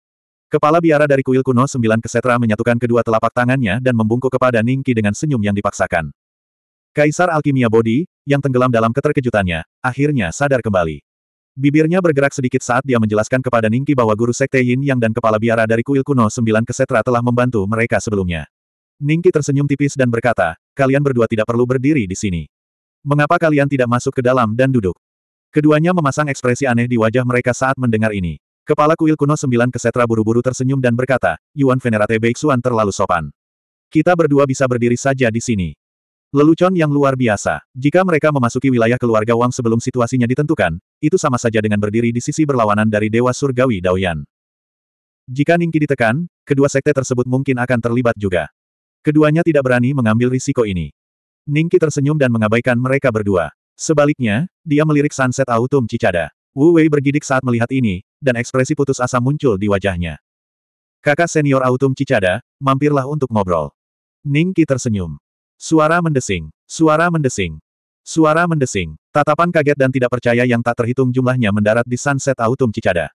Kepala biara dari kuil kuno sembilan kesetra menyatukan kedua telapak tangannya dan membungkuk kepada Ningki dengan senyum yang dipaksakan. Kaisar Alkimia Bodi, yang tenggelam dalam keterkejutannya, akhirnya sadar kembali. Bibirnya bergerak sedikit saat dia menjelaskan kepada Ningki bahwa guru Sekte Yin Yang dan kepala biara dari kuil kuno sembilan kesetra telah membantu mereka sebelumnya. Ningki tersenyum tipis dan berkata, kalian berdua tidak perlu berdiri di sini. Mengapa kalian tidak masuk ke dalam dan duduk? Keduanya memasang ekspresi aneh di wajah mereka saat mendengar ini. Kepala kuil kuno sembilan kesetra buru-buru tersenyum dan berkata, Yuan Venerate Beixuan terlalu sopan. Kita berdua bisa berdiri saja di sini. Lelucon yang luar biasa. Jika mereka memasuki wilayah keluarga Wang sebelum situasinya ditentukan, itu sama saja dengan berdiri di sisi berlawanan dari Dewa Surgawi Daoyan. Jika Ningki ditekan, kedua sekte tersebut mungkin akan terlibat juga. Keduanya tidak berani mengambil risiko ini. Ningki tersenyum dan mengabaikan mereka berdua. Sebaliknya, dia melirik sunset autumn Cicada. Wu Wei bergidik saat melihat ini, dan ekspresi putus asa muncul di wajahnya. Kakak senior autumn Cicada, mampirlah untuk ngobrol. Ningki tersenyum. Suara mendesing. Suara mendesing. Suara mendesing. Tatapan kaget dan tidak percaya yang tak terhitung jumlahnya mendarat di Sunset Autumn Cicada.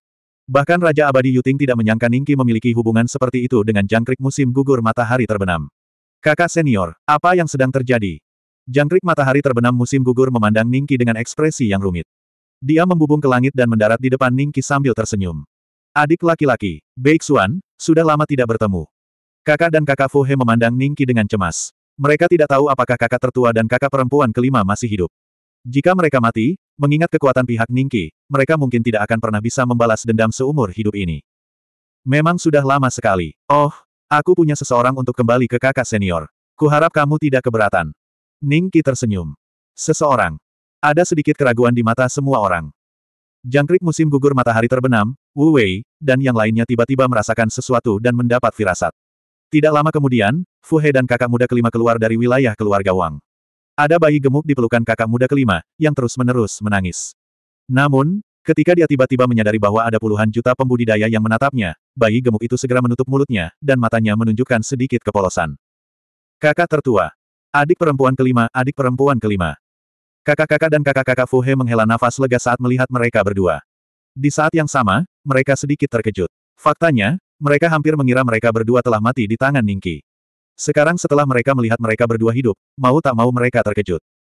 Bahkan Raja Abadi Yuting tidak menyangka Ningki memiliki hubungan seperti itu dengan jangkrik musim gugur matahari terbenam. Kakak senior, apa yang sedang terjadi? Jangkrik matahari terbenam musim gugur memandang Ningki dengan ekspresi yang rumit. Dia membubung ke langit dan mendarat di depan Ningki sambil tersenyum. Adik laki-laki, Baek Xuan, sudah lama tidak bertemu. Kakak dan kakak Fohe memandang Ningki dengan cemas. Mereka tidak tahu apakah kakak tertua dan kakak perempuan kelima masih hidup. Jika mereka mati, mengingat kekuatan pihak Ningki, mereka mungkin tidak akan pernah bisa membalas dendam seumur hidup ini. Memang sudah lama sekali. Oh, aku punya seseorang untuk kembali ke kakak senior. Kuharap kamu tidak keberatan. Ningki tersenyum. Seseorang. Ada sedikit keraguan di mata semua orang. Jangkrik musim gugur matahari terbenam, Wu Wei, dan yang lainnya tiba-tiba merasakan sesuatu dan mendapat firasat. Tidak lama kemudian, Fuhe dan kakak muda kelima keluar dari wilayah keluarga Wang. Ada bayi gemuk di pelukan kakak muda kelima, yang terus-menerus menangis. Namun, ketika dia tiba-tiba menyadari bahwa ada puluhan juta pembudidaya yang menatapnya, bayi gemuk itu segera menutup mulutnya, dan matanya menunjukkan sedikit kepolosan. Kakak tertua. Adik perempuan kelima, adik perempuan kelima. Kakak-kakak dan kakak-kakak Fuhe menghela nafas lega saat melihat mereka berdua. Di saat yang sama, mereka sedikit terkejut. Faktanya, mereka hampir mengira mereka berdua telah mati di tangan Ningki. Sekarang setelah mereka melihat mereka berdua hidup, mau tak mau mereka terkejut.